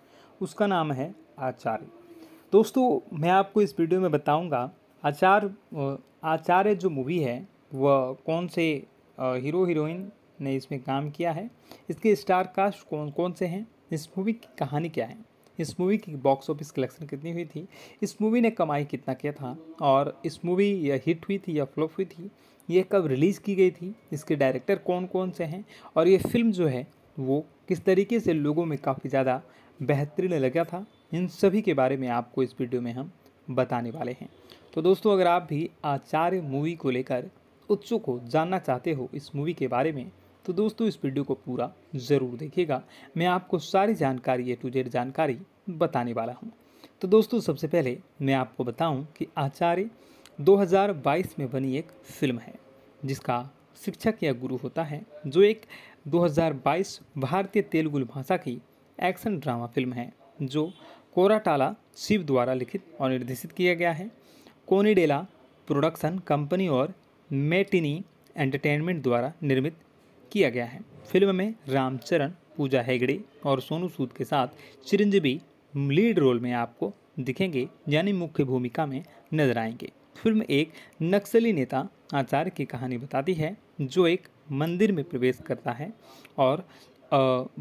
उसका नाम है आचार्य दोस्तों मैं आपको इस वीडियो में बताऊंगा आचार आचार्य जो मूवी है वह कौन से हीरो हीरोइन ने इसमें काम किया है इसके स्टार कास्ट कौन कौन से हैं इस मूवी की कहानी क्या है इस मूवी की बॉक्स ऑफिस कलेक्शन कितनी हुई थी इस मूवी ने कमाई कितना किया था और इस मूवी यह हिट हुई थी या फ्लॉप हुई थी ये कब रिलीज़ की गई थी इसके डायरेक्टर कौन कौन से हैं और ये फिल्म जो है वो किस तरीके से लोगों में काफ़ी ज़्यादा बेहतरीन लगा था इन सभी के बारे में आपको इस वीडियो में हम बताने वाले हैं तो दोस्तों अगर आप भी आचार्य मूवी को लेकर उत्सुक हो जानना चाहते हो इस मूवी के बारे में तो दोस्तों इस वीडियो को पूरा ज़रूर देखिएगा मैं आपको सारी जानकारी ए टू जेड जानकारी बताने वाला हूँ तो दोस्तों सबसे पहले मैं आपको बताऊँ कि आचार्य 2022 में बनी एक फिल्म है जिसका शिक्षक या गुरु होता है जो एक 2022 भारतीय तेलुगु भाषा की एक्शन ड्रामा फिल्म है जो कोराटाला शिव द्वारा लिखित और निर्देशित किया गया है कोनीडेला प्रोडक्शन कंपनी और मेटिनी एंटरटेनमेंट द्वारा निर्मित किया गया है फिल्म में रामचरण पूजा हेगड़े और सोनू सूद के साथ चिरंजीवी लीड रोल में आपको दिखेंगे यानी मुख्य भूमिका में नजर आएंगे फिल्म एक नक्सली नेता आचार्य की कहानी बताती है जो एक मंदिर में प्रवेश करता है और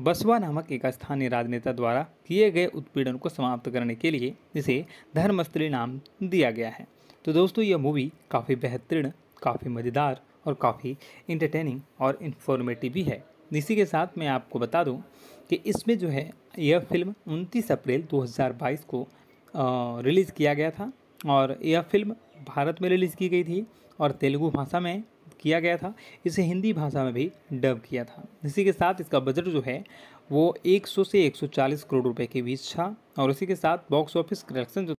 बसवा नामक एक स्थानीय राजनेता द्वारा किए गए उत्पीड़न को समाप्त करने के लिए इसे धर्मस्थली नाम दिया गया है तो दोस्तों यह मूवी काफ़ी बेहतरीन काफ़ी मज़ेदार और काफ़ी इंटरटेनिंग और इन्फॉर्मेटिव भी है इसी के साथ मैं आपको बता दूं कि इसमें जो है यह फिल्म 29 अप्रैल 2022 को रिलीज़ किया गया था और यह फिल्म भारत में रिलीज़ की गई थी और तेलुगु भाषा में किया गया था इसे हिंदी भाषा में भी डब किया था इसी के साथ इसका बजट जो है वो 100 से 140 करोड़ रुपए के बीच था और इसी के साथ बॉक्स ऑफिस कलेक्शन जो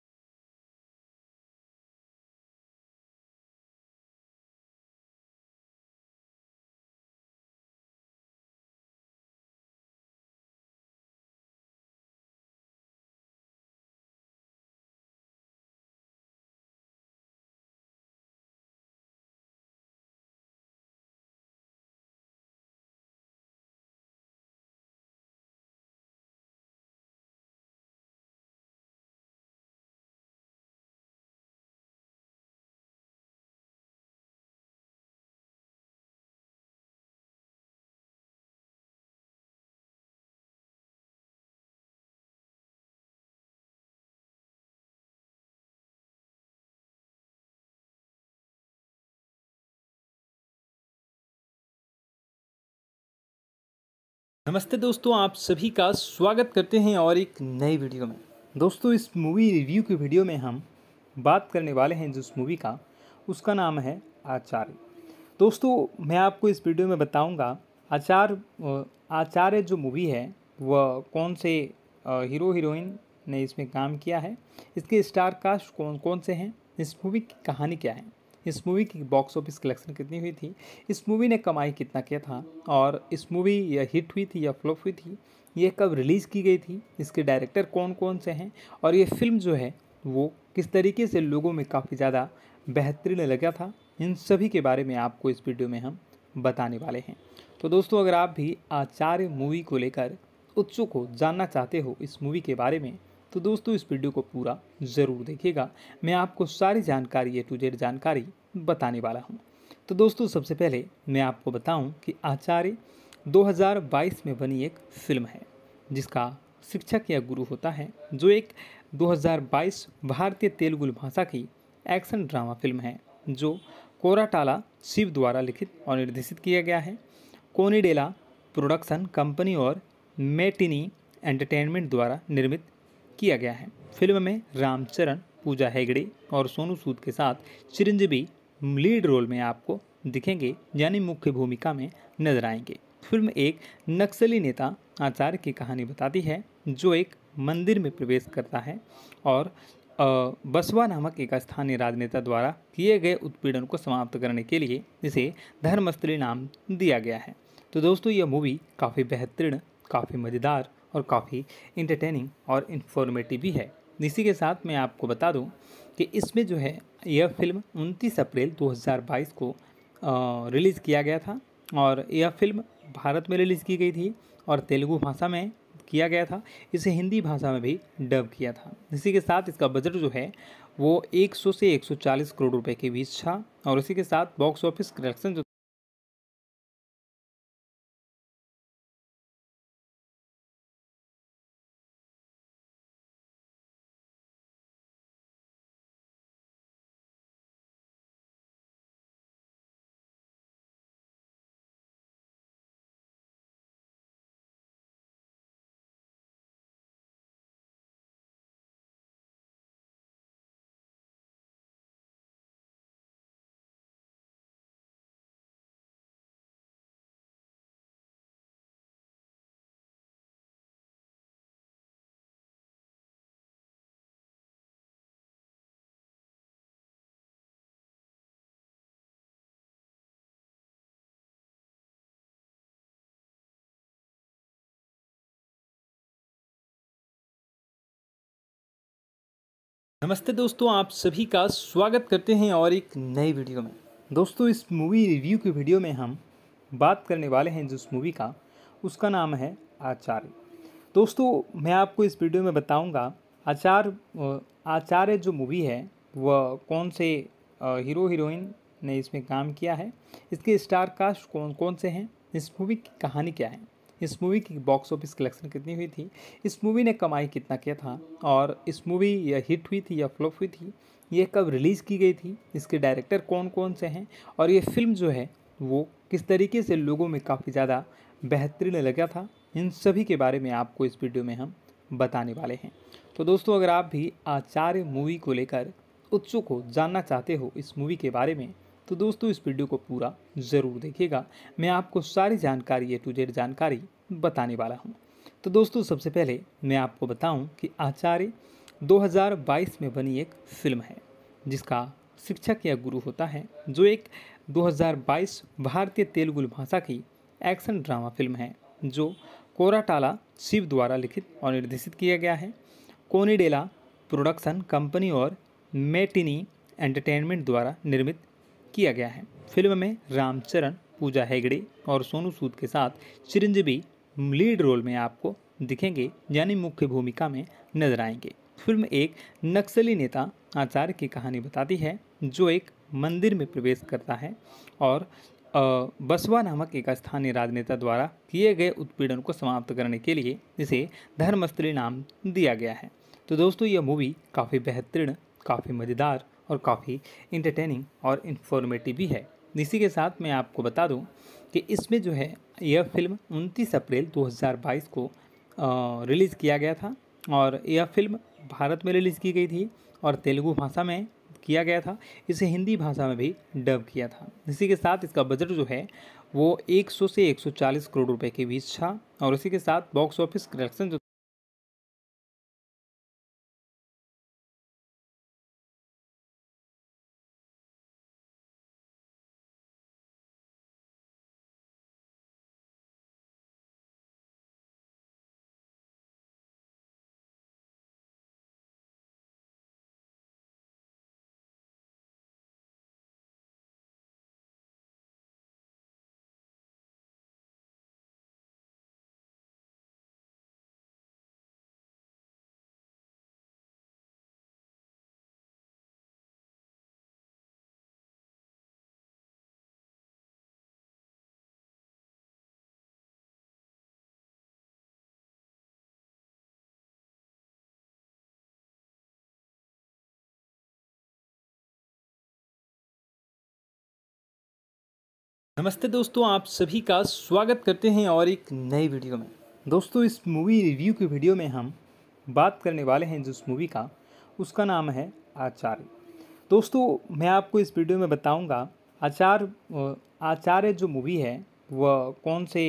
नमस्ते दोस्तों आप सभी का स्वागत करते हैं और एक नई वीडियो में दोस्तों इस मूवी रिव्यू की वीडियो में हम बात करने वाले हैं जिस मूवी का उसका नाम है आचार्य दोस्तों मैं आपको इस वीडियो में बताऊंगा आचार आचार्य जो मूवी है वह कौन से हीरो हीरोइन ने इसमें काम किया है इसके स्टार कास्ट कौन कौन से हैं इस मूवी की कहानी क्या है इस मूवी की बॉक्स ऑफिस कलेक्शन कितनी हुई थी इस मूवी ने कमाई कितना किया था और इस मूवी या हिट हुई थी या फ्लॉप हुई थी ये कब रिलीज़ की गई थी इसके डायरेक्टर कौन कौन से हैं और ये फिल्म जो है वो किस तरीके से लोगों में काफ़ी ज़्यादा बेहतरीन लगा था इन सभी के बारे में आपको इस वीडियो में हम बताने वाले हैं तो दोस्तों अगर आप भी आचार्य मूवी को लेकर उत्सुक हो जानना चाहते हो इस मूवी के बारे में तो दोस्तों इस वीडियो को पूरा ज़रूर देखिएगा मैं आपको सारी जानकारी ए टू जेड जानकारी बताने वाला हूँ तो दोस्तों सबसे पहले मैं आपको बताऊँ कि आचार्य 2022 में बनी एक फिल्म है जिसका शिक्षक या गुरु होता है जो एक 2022 भारतीय तेलुगु भाषा की एक्शन ड्रामा फिल्म है जो कोराटाला शिव द्वारा लिखित और निर्देशित किया गया है कोनीडेला प्रोडक्शन कंपनी और मेटिनी एंटरटेनमेंट द्वारा निर्मित किया गया है फिल्म में रामचरण पूजा हेगड़े और सोनू सूद के साथ चिरंजीवी लीड रोल में आपको दिखेंगे यानी मुख्य भूमिका में नजर आएंगे फिल्म एक नक्सली नेता आचार्य की कहानी बताती है जो एक मंदिर में प्रवेश करता है और बसवा नामक एक स्थानीय राजनेता द्वारा किए गए उत्पीड़न को समाप्त करने के लिए इसे धर्मस्थली नाम दिया गया है तो दोस्तों यह मूवी काफ़ी बेहतरीन काफ़ी मज़ेदार और काफ़ी इंटरटेनिंग और इन्फॉर्मेटिव भी है इसी के साथ मैं आपको बता दूं कि इसमें जो है यह फिल्म 29 अप्रैल 2022 को रिलीज़ किया गया था और यह फिल्म भारत में रिलीज़ की गई थी और तेलुगु भाषा में किया गया था इसे हिंदी भाषा में भी डब किया था इसी के साथ इसका बजट जो है वो 100 से 140 करोड़ रुपए के बीच था और इसी के साथ बॉक्स ऑफिस कलेक्शन जो नमस्ते दोस्तों आप सभी का स्वागत करते हैं और एक नई वीडियो में दोस्तों इस मूवी रिव्यू की वीडियो में हम बात करने वाले हैं जिस मूवी का उसका नाम है आचार्य दोस्तों मैं आपको इस वीडियो में बताऊंगा आचार्य आचार्य जो मूवी है वह कौन से हीरो हीरोइन ने इसमें काम किया है इसके स्टार कास्ट कौन कौन से हैं इस मूवी की कहानी क्या है इस मूवी की बॉक्स ऑफिस कलेक्शन कितनी हुई थी इस मूवी ने कमाई कितना किया था और इस मूवी यह हिट हुई थी या फ्लॉप हुई थी ये कब रिलीज़ की गई थी इसके डायरेक्टर कौन कौन से हैं और ये फिल्म जो है वो किस तरीके से लोगों में काफ़ी ज़्यादा बेहतरीन लगा था इन सभी के बारे में आपको इस वीडियो में हम बताने वाले हैं तो दोस्तों अगर आप भी आचार्य मूवी को लेकर उत्सुक हो जानना चाहते हो इस मूवी के बारे में तो दोस्तों इस वीडियो को पूरा ज़रूर देखिएगा मैं आपको सारी जानकारी ए टू जेड जानकारी बताने वाला हूँ तो दोस्तों सबसे पहले मैं आपको बताऊँ कि आचार्य 2022 में बनी एक फिल्म है जिसका शिक्षक या गुरु होता है जो एक 2022 भारतीय तेलुगु भाषा की एक्शन ड्रामा फिल्म है जो कोराटाला शिव द्वारा लिखित और निर्देशित किया गया है कोनीडेला प्रोडक्शन कंपनी और मेटिनी एंटरटेनमेंट द्वारा निर्मित किया गया है फिल्म में रामचरण पूजा हेगड़े और सोनू सूद के साथ चिरंजीवी लीड रोल में आपको दिखेंगे यानी मुख्य भूमिका में नजर आएंगे फिल्म एक नक्सली नेता आचार्य की कहानी बताती है जो एक मंदिर में प्रवेश करता है और बसवा नामक एक स्थानीय राजनेता द्वारा किए गए उत्पीड़न को समाप्त करने के लिए इसे धर्मस्थली नाम दिया गया है तो दोस्तों यह मूवी काफ़ी बेहतरीन काफ़ी मज़ेदार और काफ़ी इंटरटेनिंग और इन्फॉर्मेटिव भी है इसी के साथ मैं आपको बता दूं कि इसमें जो है यह फिल्म 29 अप्रैल 2022 को रिलीज़ किया गया था और यह फिल्म भारत में रिलीज़ की गई थी और तेलुगु भाषा में किया गया था इसे हिंदी भाषा में भी डब किया था इसी के साथ इसका बजट जो है वो 100 से 140 करोड़ रुपए के बीच था और इसी के साथ बॉक्स ऑफिस कलेक्शन जो नमस्ते दोस्तों आप सभी का स्वागत करते हैं और एक नई वीडियो में दोस्तों इस मूवी रिव्यू की वीडियो में हम बात करने वाले हैं जिस मूवी का उसका नाम है आचार्य दोस्तों मैं आपको इस वीडियो में बताऊंगा आचार आचार्य जो मूवी है वह कौन से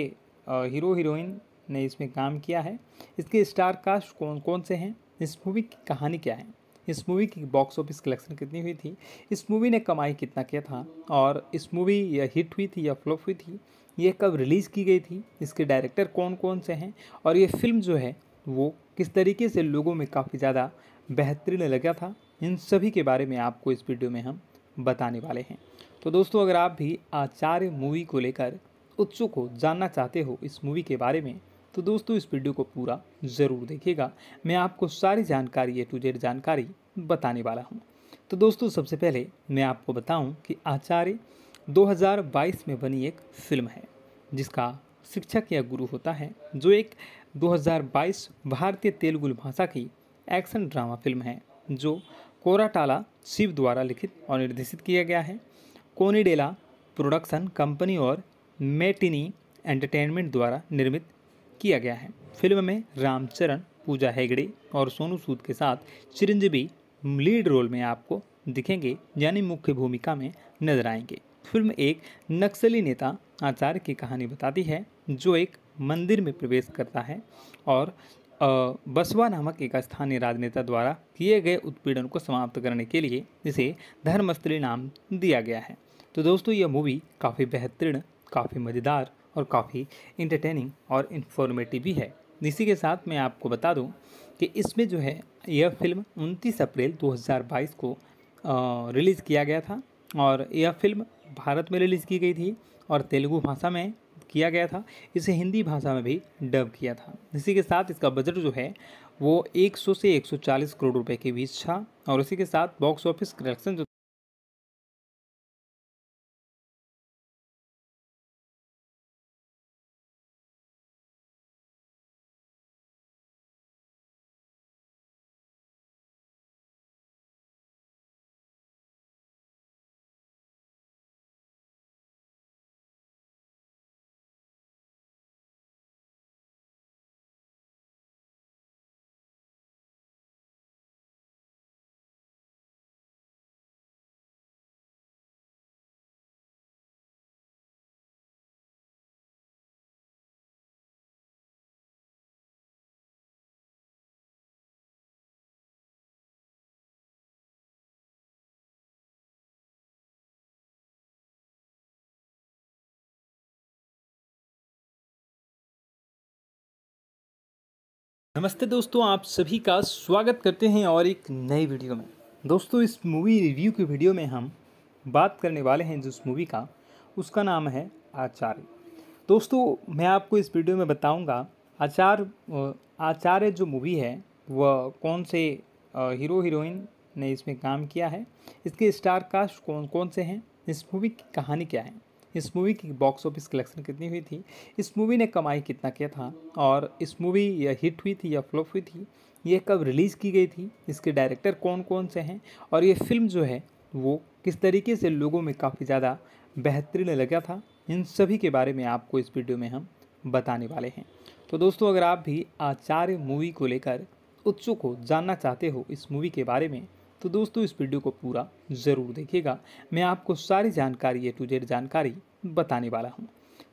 हीरो हीरोइन ने इसमें काम किया है इसके स्टार कास्ट कौन कौन से हैं इस मूवी की कहानी क्या है इस मूवी की बॉक्स ऑफिस कलेक्शन कितनी हुई थी इस मूवी ने कमाई कितना किया था और इस मूवी या हिट हुई थी या फ्लॉप हुई थी ये कब रिलीज़ की गई थी इसके डायरेक्टर कौन कौन से हैं और ये फिल्म जो है वो किस तरीके से लोगों में काफ़ी ज़्यादा बेहतरीन लगा था इन सभी के बारे में आपको इस वीडियो में हम बताने वाले हैं तो दोस्तों अगर आप भी आचार्य मूवी को लेकर उत्सुक हो जानना चाहते हो इस मूवी के बारे में तो दोस्तों इस वीडियो को पूरा ज़रूर देखिएगा मैं आपको सारी जानकारी ए टू जेड जानकारी बताने वाला हूँ तो दोस्तों सबसे पहले मैं आपको बताऊँ कि आचार्य 2022 में बनी एक फिल्म है जिसका शिक्षक या गुरु होता है जो एक 2022 भारतीय तेलुगु भाषा की एक्शन ड्रामा फिल्म है जो कोराटाला शिव द्वारा लिखित और निर्देशित किया गया है कोनीडेला प्रोडक्शन कंपनी और मेटिनी एंटरटेनमेंट द्वारा निर्मित किया गया है फिल्म में रामचरण पूजा हेगड़े और सोनू सूद के साथ चिरंजीवी लीड रोल में आपको दिखेंगे यानी मुख्य भूमिका में नजर आएंगे फिल्म एक नक्सली नेता आचार्य की कहानी बताती है जो एक मंदिर में प्रवेश करता है और बसवा नामक एक स्थानीय राजनेता द्वारा किए गए उत्पीड़न को समाप्त करने के लिए इसे धर्मस्थली नाम दिया गया है तो दोस्तों यह मूवी काफ़ी बेहतरीन काफ़ी मज़ेदार और काफ़ी इंटरटेनिंग और इन्फॉर्मेटिव भी है इसी के साथ मैं आपको बता दूं कि इसमें जो है यह फिल्म 29 अप्रैल 2022 को रिलीज़ किया गया था और यह फिल्म भारत में रिलीज़ की गई थी और तेलुगु भाषा में किया गया था इसे हिंदी भाषा में भी डब किया था इसी के साथ इसका बजट जो है वो 100 से 140 करोड़ रुपए के बीच था और इसी के साथ बॉक्स ऑफिस कलेक्शन जो नमस्ते दोस्तों आप सभी का स्वागत करते हैं और एक नई वीडियो में दोस्तों इस मूवी रिव्यू की वीडियो में हम बात करने वाले हैं जिस मूवी का उसका नाम है आचार्य दोस्तों मैं आपको इस वीडियो में बताऊंगा आचार आचार्य जो मूवी है वह कौन से हीरो हीरोइन ने इसमें काम किया है इसके स्टार कास्ट कौन कौन से हैं इस मूवी की कहानी क्या है इस मूवी की बॉक्स ऑफिस कलेक्शन कितनी हुई थी इस मूवी ने कमाई कितना किया था और इस मूवी या हिट हुई थी या फ्लॉप हुई थी ये कब रिलीज़ की गई थी इसके डायरेक्टर कौन कौन से हैं और ये फिल्म जो है वो किस तरीके से लोगों में काफ़ी ज़्यादा बेहतरीन लगा था इन सभी के बारे में आपको इस वीडियो में हम बताने वाले हैं तो दोस्तों अगर आप भी आचार्य मूवी को लेकर उत्सुक हो जानना चाहते हो इस मूवी के बारे में तो दोस्तों इस वीडियो को पूरा ज़रूर देखिएगा मैं आपको सारी जानकारी ए टू जेड जानकारी बताने वाला हूँ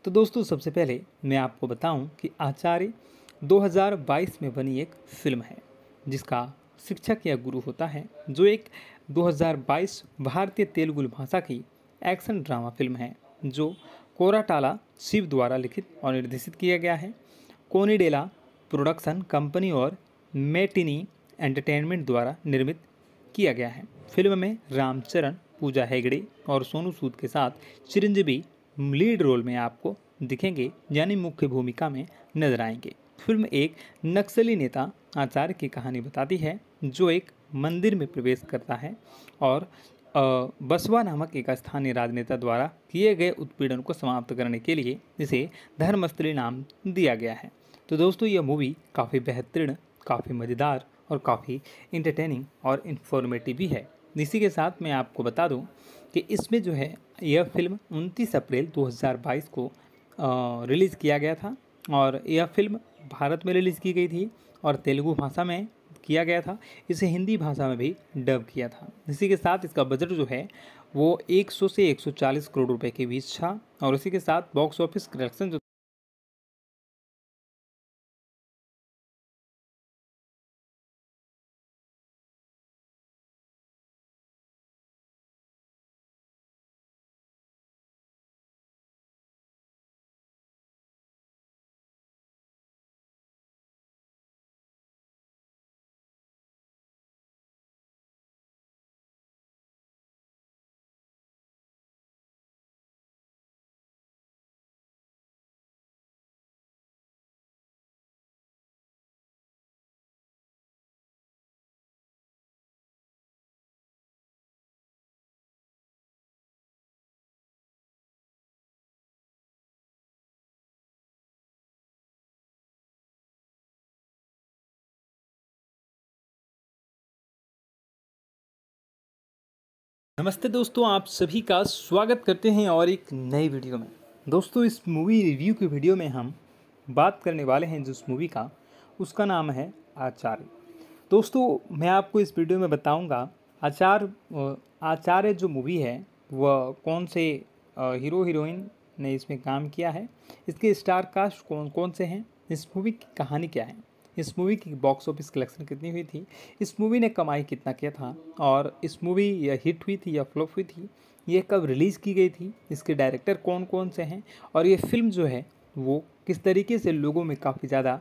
तो दोस्तों सबसे पहले मैं आपको बताऊँ कि आचार्य 2022 में बनी एक फिल्म है जिसका शिक्षक या गुरु होता है जो एक 2022 भारतीय तेलुगु भाषा की एक्शन ड्रामा फिल्म है जो कोराटाला शिव द्वारा लिखित और निर्देशित किया गया है कोनीडेला प्रोडक्शन कंपनी और मेटिनी एंटरटेनमेंट द्वारा निर्मित किया गया है फिल्म में रामचरण पूजा हेगड़े और सोनू सूद के साथ चिरंजीवी लीड रोल में आपको दिखेंगे यानी मुख्य भूमिका में नजर आएंगे फिल्म एक नक्सली नेता आचार्य की कहानी बताती है जो एक मंदिर में प्रवेश करता है और बसवा नामक एक स्थानीय राजनेता द्वारा किए गए उत्पीड़न को समाप्त करने के लिए इसे धर्मस्थली नाम दिया गया है तो दोस्तों यह मूवी काफ़ी बेहतरीन काफ़ी मज़ेदार और काफ़ी इंटरटेनिंग और इन्फॉर्मेटिव भी है इसी के साथ मैं आपको बता दूं कि इसमें जो है यह फिल्म 29 अप्रैल 2022 को रिलीज़ किया गया था और यह फिल्म भारत में रिलीज़ की गई थी और तेलुगु भाषा में किया गया था इसे हिंदी भाषा में भी डब किया था इसी के साथ इसका बजट जो है वो 100 से 140 करोड़ रुपए के बीच था और इसी के साथ बॉक्स ऑफिस कलेक्शन जो नमस्ते दोस्तों आप सभी का स्वागत करते हैं और एक नई वीडियो में दोस्तों इस मूवी रिव्यू की वीडियो में हम बात करने वाले हैं जिस मूवी का उसका नाम है आचार्य दोस्तों मैं आपको इस वीडियो में बताऊंगा आचार्य आचार्य जो मूवी है वह कौन से हीरो हीरोइन ने इसमें काम किया है इसके स्टार कास्ट कौन कौन से हैं इस मूवी की कहानी क्या है इस मूवी की बॉक्स ऑफिस कलेक्शन कितनी हुई थी इस मूवी ने कमाई कितना किया था और इस मूवी यह हिट हुई थी या फ्लॉप हुई थी ये कब रिलीज़ की गई थी इसके डायरेक्टर कौन कौन से हैं और ये फिल्म जो है वो किस तरीके से लोगों में काफ़ी ज़्यादा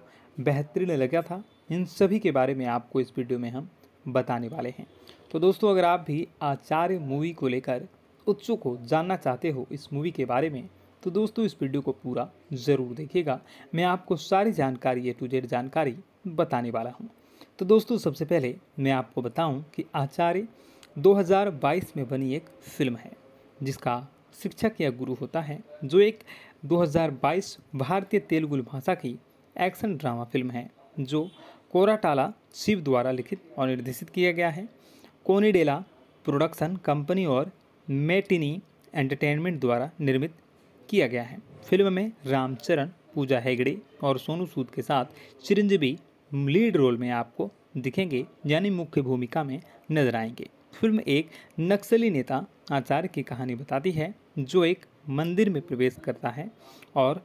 बेहतरीन लगा था इन सभी के बारे में आपको इस वीडियो में हम बताने वाले हैं तो दोस्तों अगर आप भी आचार्य मूवी को लेकर उत्सुक हो जानना चाहते हो इस मूवी के बारे में तो दोस्तों इस वीडियो को पूरा ज़रूर देखिएगा मैं आपको सारी जानकारी ए टू जेड जानकारी बताने वाला हूँ तो दोस्तों सबसे पहले मैं आपको बताऊँ कि आचार्य 2022 में बनी एक फिल्म है जिसका शिक्षक या गुरु होता है जो एक 2022 भारतीय तेलुगु भाषा की एक्शन ड्रामा फिल्म है जो कोराटाला शिव द्वारा लिखित और निर्देशित किया गया है कोनीडेला प्रोडक्शन कंपनी और मेटिनी एंटरटेनमेंट द्वारा निर्मित किया गया है फिल्म में रामचरण पूजा हेगड़े और सोनू सूद के साथ चिरंजीवी लीड रोल में आपको दिखेंगे यानी मुख्य भूमिका में नजर आएंगे फिल्म एक नक्सली नेता आचार्य की कहानी बताती है जो एक मंदिर में प्रवेश करता है और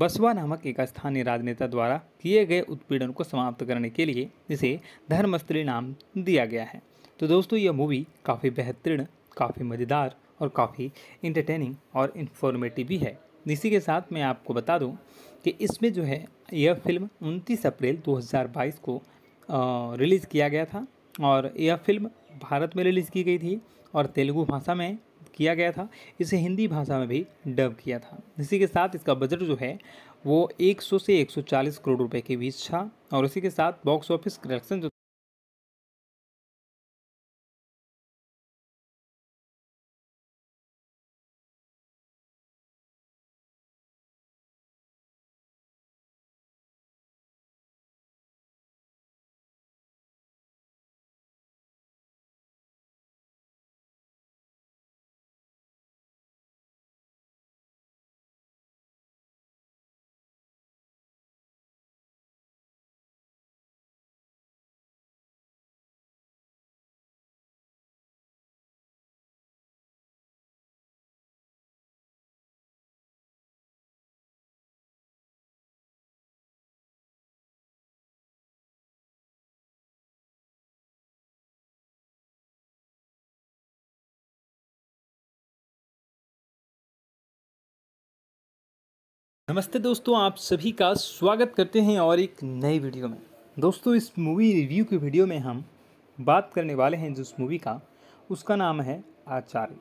बसवा नामक एक स्थानीय राजनेता द्वारा किए गए उत्पीड़न को समाप्त करने के लिए इसे धर्मस्त्री नाम दिया गया है तो दोस्तों यह मूवी काफ़ी बेहतरीन काफ़ी मज़ेदार और काफ़ी इंटरटेनिंग और इन्फॉर्मेटिव भी है इसी के साथ मैं आपको बता दूं कि इसमें जो है यह फिल्म 29 अप्रैल 2022 को रिलीज़ किया गया था और यह फिल्म भारत में रिलीज़ की गई थी और तेलुगु भाषा में किया गया था इसे हिंदी भाषा में भी डब किया था इसी के साथ इसका बजट जो है वो 100 से 140 करोड़ रुपए के बीच था और इसी के साथ बॉक्स ऑफिस कलेक्शन जो नमस्ते दोस्तों आप सभी का स्वागत करते हैं और एक नई वीडियो में दोस्तों इस मूवी रिव्यू की वीडियो में हम बात करने वाले हैं जिस मूवी का उसका नाम है आचार्य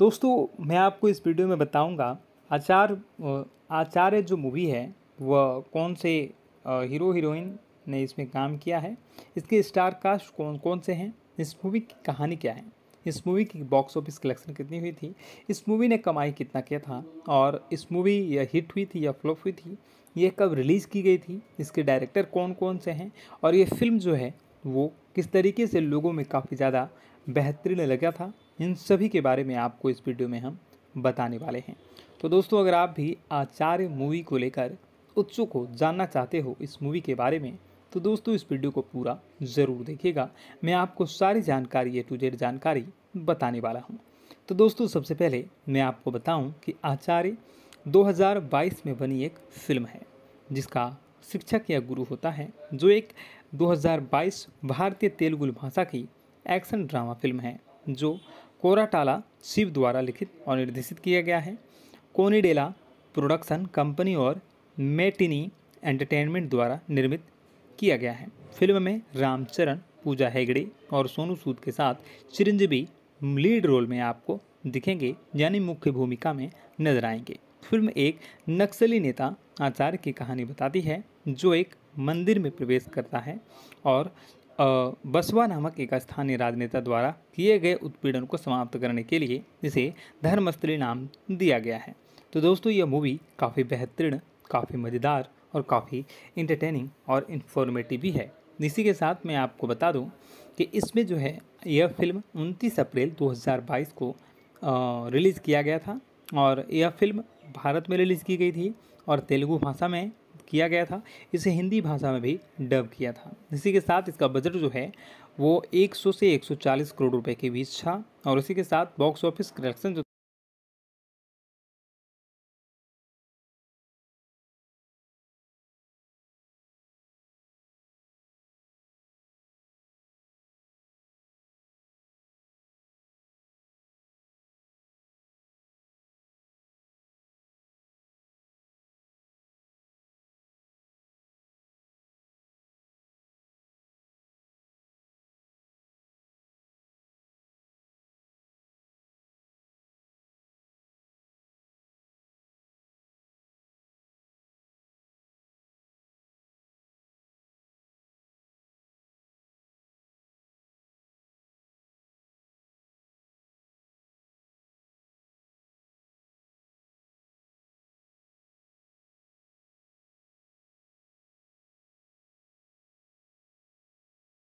दोस्तों मैं आपको इस वीडियो में बताऊंगा आचार आचार्य जो मूवी है वह कौन से हीरो हीरोइन ने इसमें काम किया है इसके स्टार कास्ट कौन कौन से हैं इस मूवी की कहानी क्या है इस मूवी की बॉक्स ऑफिस कलेक्शन कितनी हुई थी इस मूवी ने कमाई कितना किया था और इस मूवी या हिट हुई थी या फ्लॉप हुई थी ये कब रिलीज़ की गई थी इसके डायरेक्टर कौन कौन से हैं और ये फिल्म जो है वो किस तरीके से लोगों में काफ़ी ज़्यादा बेहतरीन लगा था इन सभी के बारे में आपको इस वीडियो में हम बताने वाले हैं तो दोस्तों अगर आप भी आचार्य मूवी को लेकर उत्सुक हो जानना चाहते हो इस मूवी के बारे में तो दोस्तों इस वीडियो को पूरा ज़रूर देखिएगा मैं आपको सारी जानकारी ए टू जेड जानकारी बताने वाला हूँ तो दोस्तों सबसे पहले मैं आपको बताऊँ कि आचार्य 2022 में बनी एक फिल्म है जिसका शिक्षक या गुरु होता है जो एक 2022 भारतीय तेलुगु भाषा की एक्शन ड्रामा फिल्म है जो कोराटाला शिव द्वारा लिखित और निर्देशित किया गया है कोनीडेला प्रोडक्शन कंपनी और मेटिनी एंटरटेनमेंट द्वारा निर्मित किया गया है फिल्म में रामचरण पूजा हेगड़े और सोनू सूद के साथ चिरंजीवी लीड रोल में आपको दिखेंगे यानी मुख्य भूमिका में नजर आएंगे फिल्म एक नक्सली नेता आचार्य की कहानी बताती है जो एक मंदिर में प्रवेश करता है और बसवा नामक एक स्थानीय राजनेता द्वारा किए गए उत्पीड़न को समाप्त करने के लिए इसे धर्मस्थली नाम दिया गया है तो दोस्तों यह मूवी काफ़ी बेहतरीन काफ़ी मज़ेदार और काफ़ी इंटरटेनिंग और इन्फॉर्मेटिव भी है इसी के साथ मैं आपको बता दूं कि इसमें जो है यह फिल्म 29 अप्रैल 2022 को रिलीज़ किया गया था और यह फिल्म भारत में रिलीज़ की गई थी और तेलुगु भाषा में किया गया था इसे हिंदी भाषा में भी डब किया था इसी के साथ इसका बजट जो है वो 100 से 140 करोड़ रुपए के बीच था और इसी के साथ बॉक्स ऑफिस कलेक्शन जो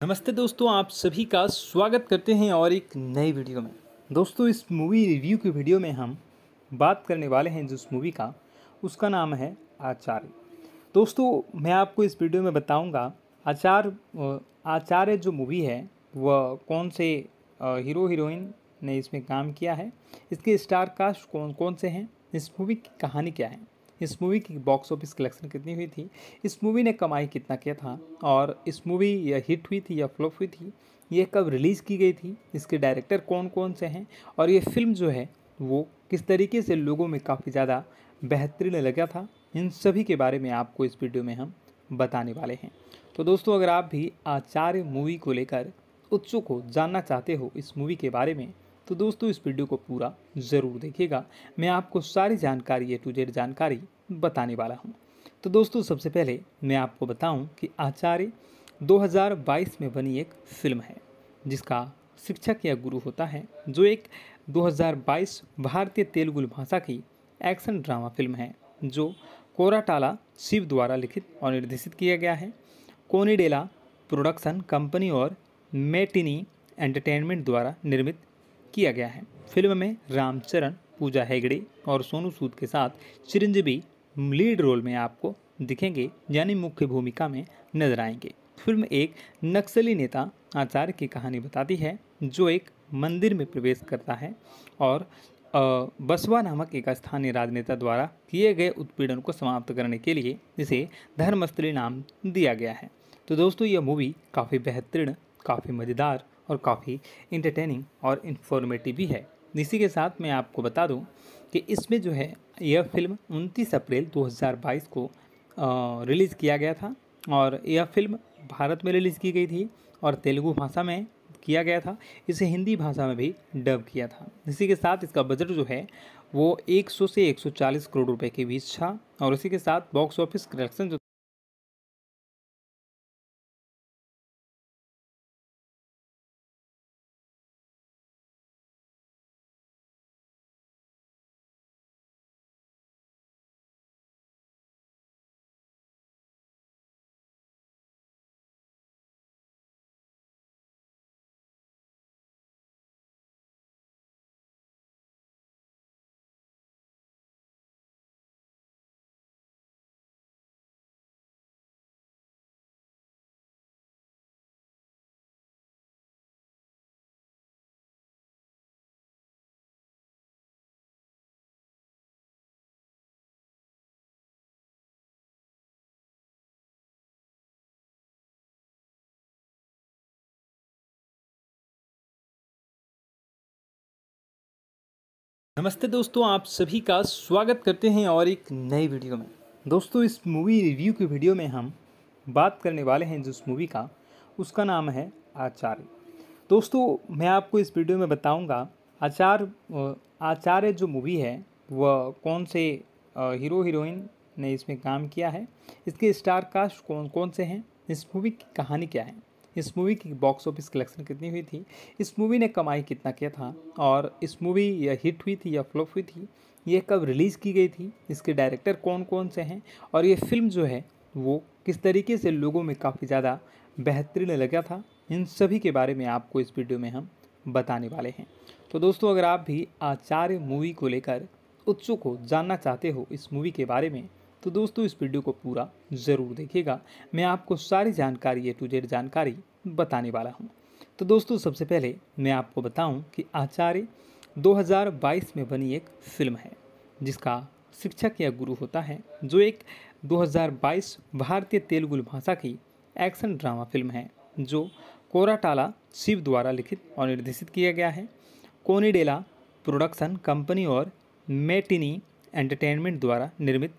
नमस्ते दोस्तों आप सभी का स्वागत करते हैं और एक नई वीडियो में दोस्तों इस मूवी रिव्यू की वीडियो में हम बात करने वाले हैं जिस मूवी का उसका नाम है आचार्य दोस्तों मैं आपको इस वीडियो में बताऊंगा आचार आचार्य जो मूवी है वह कौन से हीरो हीरोइन ने इसमें काम किया है इसके स्टार कास्ट कौन कौन से हैं इस मूवी की कहानी क्या है इस मूवी की बॉक्स ऑफिस कलेक्शन कितनी हुई थी इस मूवी ने कमाई कितना किया था और इस मूवी या हिट हुई थी या फ्लॉप हुई थी ये कब रिलीज़ की गई थी इसके डायरेक्टर कौन कौन से हैं और ये फिल्म जो है वो किस तरीके से लोगों में काफ़ी ज़्यादा बेहतरीन लगा था इन सभी के बारे में आपको इस वीडियो में हम बताने वाले हैं तो दोस्तों अगर आप भी आचार्य मूवी को लेकर उत्सुक हो जानना चाहते हो इस मूवी के बारे में तो दोस्तों इस वीडियो को पूरा ज़रूर देखिएगा मैं आपको सारी जानकारी ए टू जेड जानकारी बताने वाला हूँ तो दोस्तों सबसे पहले मैं आपको बताऊँ कि आचार्य 2022 में बनी एक फिल्म है जिसका शिक्षक या गुरु होता है जो एक 2022 भारतीय तेलुगु भाषा की एक्शन ड्रामा फिल्म है जो कोराटाला शिव द्वारा लिखित और निर्देशित किया गया है कोनीडेला प्रोडक्शन कंपनी और मेटिनी एंटरटेनमेंट द्वारा निर्मित किया गया है फिल्म में रामचरण पूजा हेगड़े और सोनू सूद के साथ चिरंजीवी लीड रोल में आपको दिखेंगे यानी मुख्य भूमिका में नजर आएंगे फिल्म एक नक्सली नेता आचार्य की कहानी बताती है जो एक मंदिर में प्रवेश करता है और बसवा नामक एक स्थानीय राजनेता द्वारा किए गए उत्पीड़न को समाप्त करने के लिए इसे धर्मस्थली नाम दिया गया है तो दोस्तों यह मूवी काफ़ी बेहतरीन काफ़ी मज़ेदार और काफ़ी इंटरटेनिंग और इन्फॉर्मेटिव भी है इसी के साथ मैं आपको बता दूं कि इसमें जो है यह फिल्म 29 अप्रैल 2022 को रिलीज़ किया गया था और यह फिल्म भारत में रिलीज़ की गई थी और तेलुगु भाषा में किया गया था इसे हिंदी भाषा में भी डब किया था इसी के साथ इसका बजट जो है वो 100 से 140 करोड़ रुपए के बीच था और इसी के साथ बॉक्स ऑफिस कलेक्शन जो नमस्ते दोस्तों आप सभी का स्वागत करते हैं और एक नए वीडियो में दोस्तों इस मूवी रिव्यू की वीडियो में हम बात करने वाले हैं जिस मूवी का उसका नाम है आचार्य दोस्तों मैं आपको इस वीडियो में बताऊंगा आचार आचार्य जो मूवी है वह कौन से हीरो हीरोइन ने इसमें काम किया है इसके स्टार कास्ट कौन कौन से हैं इस मूवी की कहानी क्या है इस मूवी की बॉक्स ऑफिस कलेक्शन कितनी हुई थी इस मूवी ने कमाई कितना किया था और इस मूवी या हिट हुई थी या फ्लॉप हुई थी ये कब रिलीज़ की गई थी इसके डायरेक्टर कौन कौन से हैं और ये फिल्म जो है वो किस तरीके से लोगों में काफ़ी ज़्यादा बेहतरीन लगा था इन सभी के बारे में आपको इस वीडियो में हम बताने वाले हैं तो दोस्तों अगर आप भी आचार्य मूवी को लेकर उत्सुक हो जानना चाहते हो इस मूवी के बारे में तो दोस्तों इस वीडियो को पूरा ज़रूर देखिएगा मैं आपको सारी जानकारी ए टू जेड जानकारी बताने वाला हूँ तो दोस्तों सबसे पहले मैं आपको बताऊँ कि आचार्य 2022 में बनी एक फिल्म है जिसका शिक्षक या गुरु होता है जो एक 2022 भारतीय तेलुगु भाषा की एक्शन ड्रामा फिल्म है जो कोराटाला शिव द्वारा लिखित और निर्देशित किया गया है कोनीडेला प्रोडक्शन कंपनी और मेटिनी एंटरटेनमेंट द्वारा निर्मित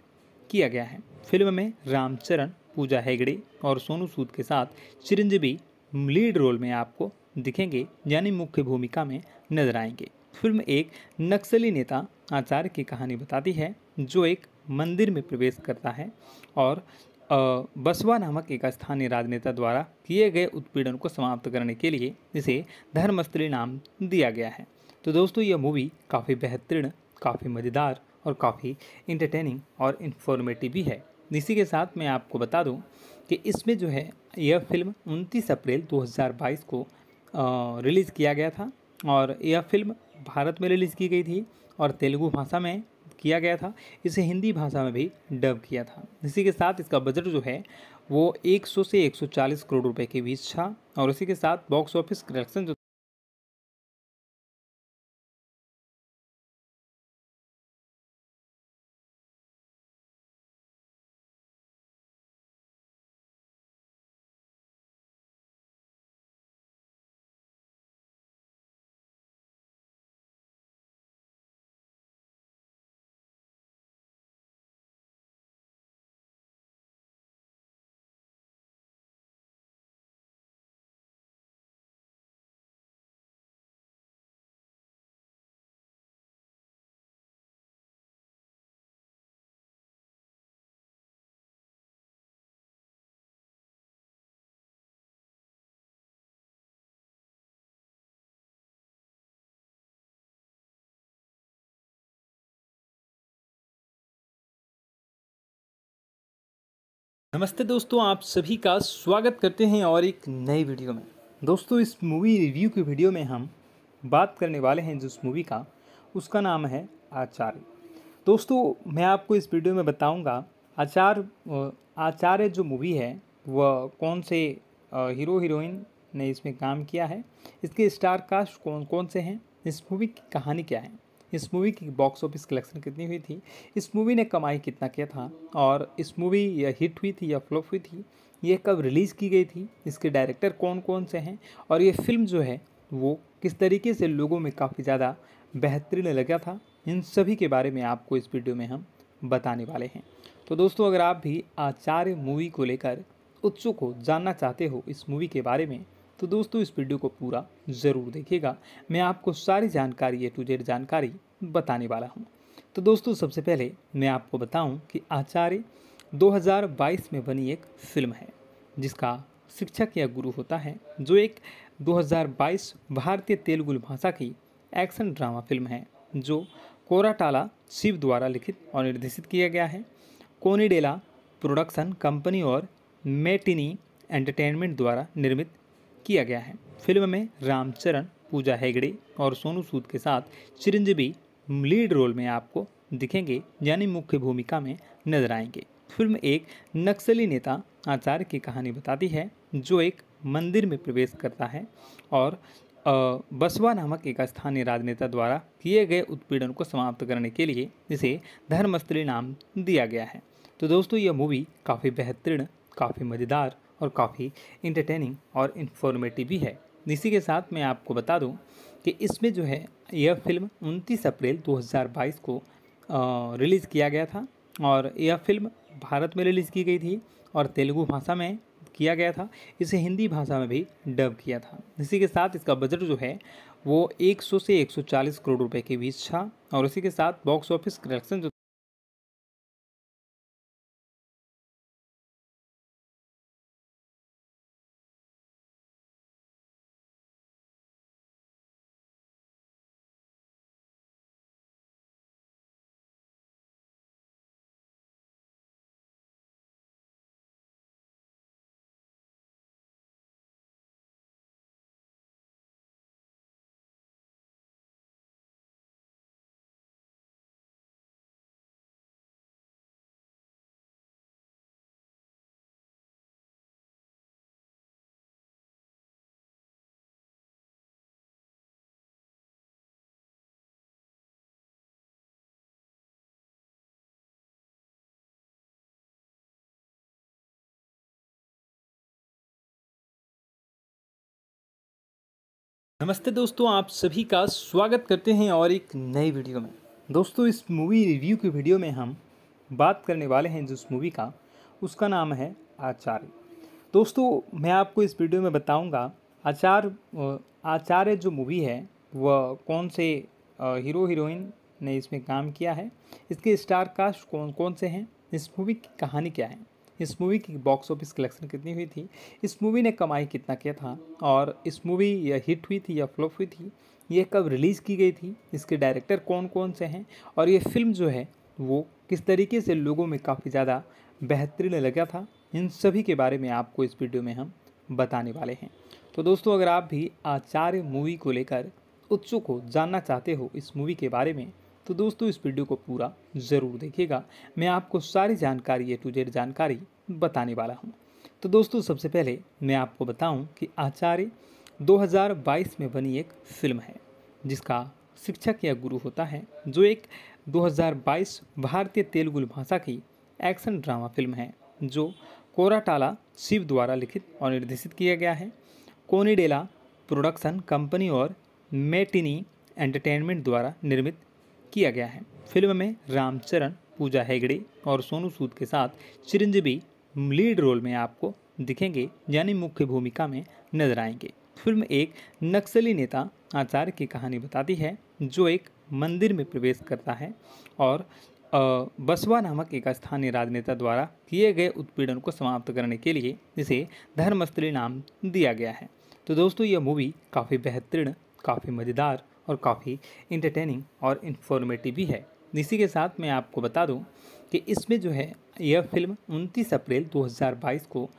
किया गया है फिल्म में रामचरण पूजा हेगड़े और सोनू सूद के साथ चिरंजीवी लीड रोल में आपको दिखेंगे यानी मुख्य भूमिका में नजर आएंगे फिल्म एक नक्सली नेता आचार्य की कहानी बताती है जो एक मंदिर में प्रवेश करता है और बसवा नामक एक स्थानीय राजनेता द्वारा किए गए उत्पीड़न को समाप्त करने के लिए इसे धर्मस्त्री नाम दिया गया है तो दोस्तों यह मूवी काफ़ी बेहतरीन काफ़ी मज़ेदार और काफ़ी इंटरटेनिंग और इन्फॉर्मेटिव भी है इसी के साथ मैं आपको बता दूं कि इसमें जो है यह फिल्म 29 अप्रैल 2022 को रिलीज़ किया गया था और यह फिल्म भारत में रिलीज़ की गई थी और तेलुगु भाषा में किया गया था इसे हिंदी भाषा में भी डब किया था इसी के साथ इसका बजट जो है वो 100 से 140 करोड़ रुपए के बीच था और इसी के साथ बॉक्स ऑफिस कलेक्शन जो नमस्ते दोस्तों आप सभी का स्वागत करते हैं और एक नई वीडियो में दोस्तों इस मूवी रिव्यू की वीडियो में हम बात करने वाले हैं जिस मूवी का उसका नाम है आचार्य दोस्तों मैं आपको इस वीडियो में बताऊंगा आचार आचार्य जो मूवी है वह कौन से हीरो हीरोइन ने इसमें काम किया है इसके स्टार कास्ट कौन कौन से हैं इस मूवी की कहानी क्या है इस मूवी की बॉक्स ऑफिस कलेक्शन कितनी हुई थी इस मूवी ने कमाई कितना किया था और इस मूवी या हिट हुई थी या फ्लॉप हुई थी ये कब रिलीज़ की गई थी इसके डायरेक्टर कौन कौन से हैं और ये फिल्म जो है वो किस तरीके से लोगों में काफ़ी ज़्यादा बेहतरीन लगा था इन सभी के बारे में आपको इस वीडियो में हम बताने वाले हैं तो दोस्तों अगर आप भी आचार्य मूवी को लेकर उत्सुक हो जानना चाहते हो इस मूवी के बारे में तो दोस्तों इस वीडियो को पूरा ज़रूर देखिएगा मैं आपको सारी जानकारी ए टू जेड जानकारी बताने वाला हूँ तो दोस्तों सबसे पहले मैं आपको बताऊँ कि आचार्य 2022 में बनी एक फिल्म है जिसका शिक्षक या गुरु होता है जो एक 2022 भारतीय तेलुगु भाषा की एक्शन ड्रामा फिल्म है जो कोराटाला शिव द्वारा लिखित और निर्देशित किया गया है कोनीडेला प्रोडक्शन कंपनी और मेटिनी एंटरटेनमेंट द्वारा निर्मित किया गया है फिल्म में रामचरण पूजा हेगड़े और सोनू सूद के साथ चिरंजीवी लीड रोल में आपको दिखेंगे यानी मुख्य भूमिका में नजर आएंगे फिल्म एक नक्सली नेता आचार्य की कहानी बताती है जो एक मंदिर में प्रवेश करता है और बसवा नामक एक स्थानीय राजनेता द्वारा किए गए उत्पीड़न को समाप्त करने के लिए इसे धर्मस्थली नाम दिया गया है तो दोस्तों यह मूवी काफ़ी बेहतरीन काफ़ी मज़ेदार और काफ़ी इंटरटेनिंग और इन्फॉर्मेटिव भी है इसी के साथ मैं आपको बता दूं कि इसमें जो है यह फिल्म 29 अप्रैल 2022 को रिलीज़ किया गया था और यह फिल्म भारत में रिलीज़ की गई थी और तेलुगु भाषा में किया गया था इसे हिंदी भाषा में भी डब किया था इसी के साथ इसका बजट जो है वो 100 से 140 करोड़ रुपए के बीच था और इसी के साथ बॉक्स ऑफिस कलेक्शन जो नमस्ते दोस्तों आप सभी का स्वागत करते हैं और एक नई वीडियो में दोस्तों इस मूवी रिव्यू की वीडियो में हम बात करने वाले हैं जिस मूवी का उसका नाम है आचार्य दोस्तों मैं आपको इस वीडियो में बताऊंगा आचार्य आचार्य जो मूवी है वह कौन से हीरो हीरोइन ने इसमें काम किया है इसके स्टार कास्ट कौन कौन से हैं इस मूवी की कहानी क्या है इस मूवी की बॉक्स ऑफिस कलेक्शन कितनी हुई थी इस मूवी ने कमाई कितना किया था और इस मूवी या हिट हुई थी या फ्लॉप हुई थी ये कब रिलीज़ की गई थी इसके डायरेक्टर कौन कौन से हैं और ये फिल्म जो है वो किस तरीके से लोगों में काफ़ी ज़्यादा बेहतरीन लगा था इन सभी के बारे में आपको इस वीडियो में हम बताने वाले हैं तो दोस्तों अगर आप भी आचार्य मूवी को लेकर उत्सुक हो जानना चाहते हो इस मूवी के बारे में तो दोस्तों इस वीडियो को पूरा ज़रूर देखिएगा मैं आपको सारी जानकारी ए टू जेड जानकारी बताने वाला हूँ तो दोस्तों सबसे पहले मैं आपको बताऊँ कि आचार्य 2022 में बनी एक फिल्म है जिसका शिक्षक या गुरु होता है जो एक 2022 भारतीय तेलुगु भाषा की एक्शन ड्रामा फिल्म है जो कोराटाला शिव द्वारा लिखित और निर्देशित किया गया है कोनीडेला प्रोडक्शन कंपनी और मेटिनी एंटरटेनमेंट द्वारा निर्मित किया गया है फिल्म में रामचरण पूजा हेगड़े और सोनू सूद के साथ चिरंजीवी लीड रोल में आपको दिखेंगे यानी मुख्य भूमिका में नजर आएंगे फिल्म एक नक्सली नेता आचार्य की कहानी बताती है जो एक मंदिर में प्रवेश करता है और बसवा नामक एक स्थानीय राजनेता द्वारा किए गए उत्पीड़न को समाप्त करने के लिए इसे धर्मस्थली नाम दिया गया है तो दोस्तों यह मूवी काफ़ी बेहतरीन काफ़ी मज़ेदार और काफ़ी इंटरटेनिंग और इन्फॉर्मेटिव भी है इसी के साथ मैं आपको बता दूं कि इसमें जो है यह फिल्म 29 अप्रैल 2022 को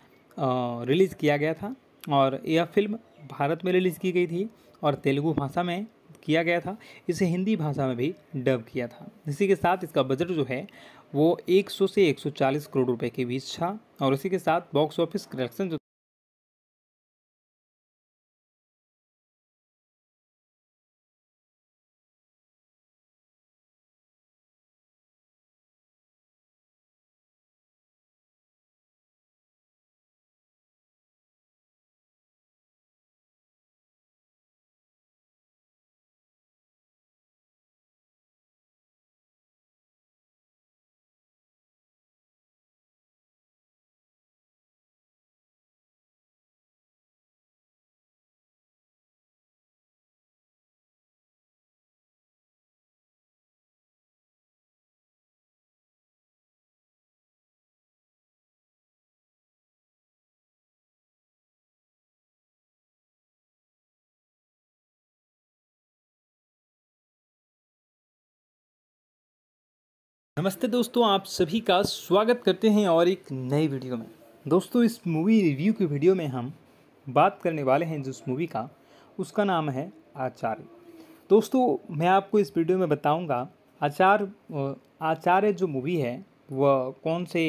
रिलीज़ किया गया था और यह फिल्म भारत में रिलीज़ की गई थी और तेलुगु भाषा में किया गया था इसे हिंदी भाषा में भी डब किया था इसी के साथ इसका बजट जो है वो 100 से 140 करोड़ रुपए के बीच था और इसी के साथ बॉक्स ऑफिस कलेक्शन जो नमस्ते दोस्तों आप सभी का स्वागत करते हैं और एक नए वीडियो में दोस्तों इस मूवी रिव्यू की वीडियो में हम बात करने वाले हैं जिस मूवी का उसका नाम है आचार्य दोस्तों मैं आपको इस वीडियो में बताऊंगा आचार आचार्य जो मूवी है वह कौन से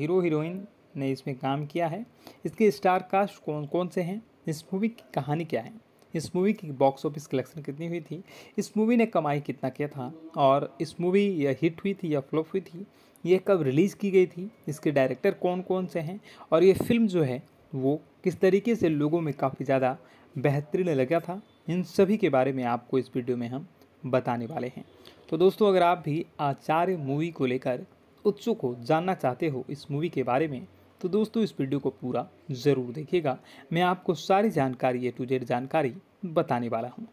हीरो हीरोइन ने इसमें काम किया है इसके स्टार कास्ट कौन कौन से हैं इस मूवी की कहानी क्या है इस मूवी की बॉक्स ऑफिस कलेक्शन कितनी हुई थी इस मूवी ने कमाई कितना किया था और इस मूवी या हिट हुई थी या फ्लॉप हुई थी ये कब रिलीज़ की गई थी इसके डायरेक्टर कौन कौन से हैं और ये फिल्म जो है वो किस तरीके से लोगों में काफ़ी ज़्यादा बेहतरीन लगा था इन सभी के बारे में आपको इस वीडियो में हम बताने वाले हैं तो दोस्तों अगर आप भी आचार्य मूवी को लेकर उत्सुक हो जानना चाहते हो इस मूवी के बारे में तो दोस्तों इस वीडियो को पूरा ज़रूर देखिएगा मैं आपको सारी जानकारी ए टू जेड जानकारी बताने वाला हूँ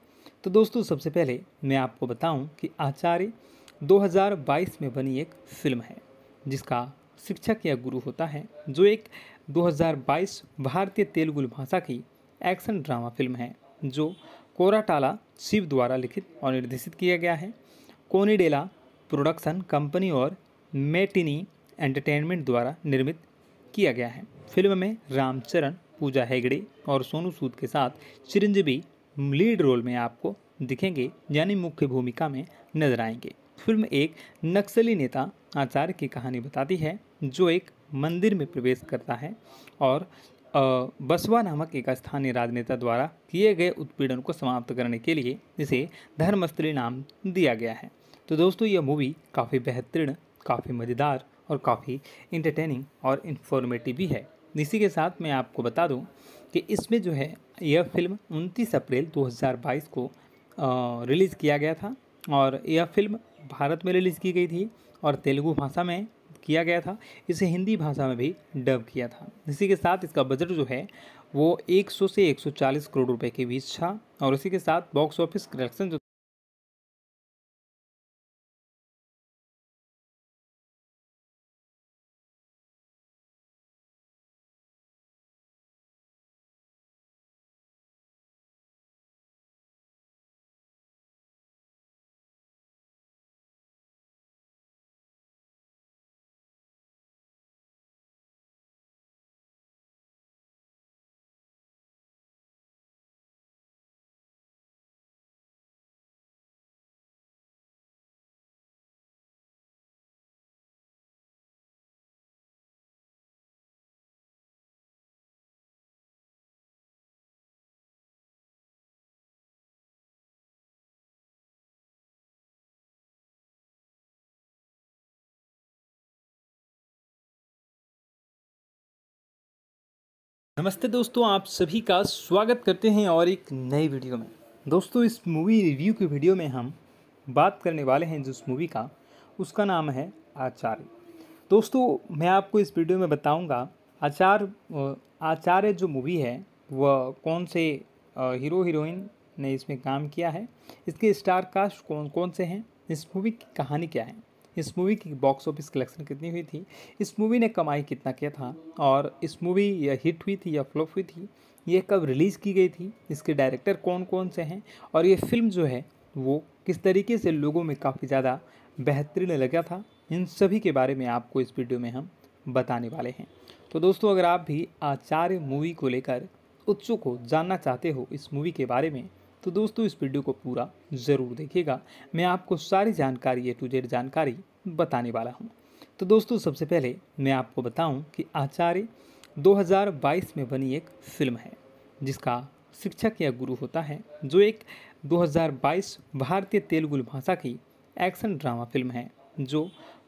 तो दोस्तों सबसे पहले मैं आपको बताऊँ कि आचार्य 2022 में बनी एक फिल्म है जिसका शिक्षक या गुरु होता है जो एक 2022 भारतीय तेलुगु भाषा की एक्शन ड्रामा फिल्म है जो कोराटाला शिव द्वारा लिखित और निर्देशित किया गया है कोनीडेला प्रोडक्शन कंपनी और मेटिनी एंटरटेनमेंट द्वारा निर्मित किया गया है फिल्म में रामचरण पूजा हेगड़े और सोनू सूद के साथ चिरंजीवी लीड रोल में आपको दिखेंगे यानी मुख्य भूमिका में नजर आएंगे फिल्म एक नक्सली नेता आचार्य की कहानी बताती है जो एक मंदिर में प्रवेश करता है और बसवा नामक एक स्थानीय राजनेता द्वारा किए गए उत्पीड़न को समाप्त करने के लिए इसे धर्मस्थली नाम दिया गया है तो दोस्तों यह मूवी काफ़ी बेहतरीन काफ़ी मज़ेदार और काफ़ी इंटरटेनिंग और इन्फॉर्मेटिव भी है इसी के साथ मैं आपको बता दूं कि इसमें जो है यह फिल्म 29 अप्रैल 2022 को रिलीज़ किया गया था और यह फिल्म भारत में रिलीज़ की गई थी और तेलुगु भाषा में किया गया था इसे हिंदी भाषा में भी डब किया था इसी के साथ इसका बजट जो है वो 100 से 140 करोड़ रुपए के बीच था और इसी के साथ बॉक्स ऑफिस कलेक्शन जो नमस्ते दोस्तों आप सभी का स्वागत करते हैं और एक नई वीडियो में दोस्तों इस मूवी रिव्यू की वीडियो में हम बात करने वाले हैं जिस मूवी का उसका नाम है आचार्य दोस्तों मैं आपको इस वीडियो में बताऊंगा आचार आचार्य जो मूवी है वह कौन से हीरो हीरोइन ने इसमें काम किया है इसके स्टार कास्ट कौन कौन से हैं इस मूवी की कहानी क्या है इस मूवी की बॉक्स ऑफिस कलेक्शन कितनी हुई थी इस मूवी ने कमाई कितना किया था और इस मूवी या हिट हुई थी या फ्लॉप हुई थी ये कब रिलीज़ की गई थी इसके डायरेक्टर कौन कौन से हैं और ये फिल्म जो है वो किस तरीके से लोगों में काफ़ी ज़्यादा बेहतरीन लगा था इन सभी के बारे में आपको इस वीडियो में हम बताने वाले हैं तो दोस्तों अगर आप भी आचार्य मूवी को लेकर उत्सुक हो जानना चाहते हो इस मूवी के बारे में तो दोस्तों इस वीडियो को पूरा ज़रूर देखिएगा मैं आपको सारी जानकारी ए टू जेड जानकारी बताने वाला हूँ तो दोस्तों सबसे पहले मैं आपको बताऊँ कि आचार्य 2022 में बनी एक फिल्म है जिसका शिक्षक या गुरु होता है जो एक 2022 भारतीय तेलुगु भाषा की एक्शन ड्रामा फिल्म है जो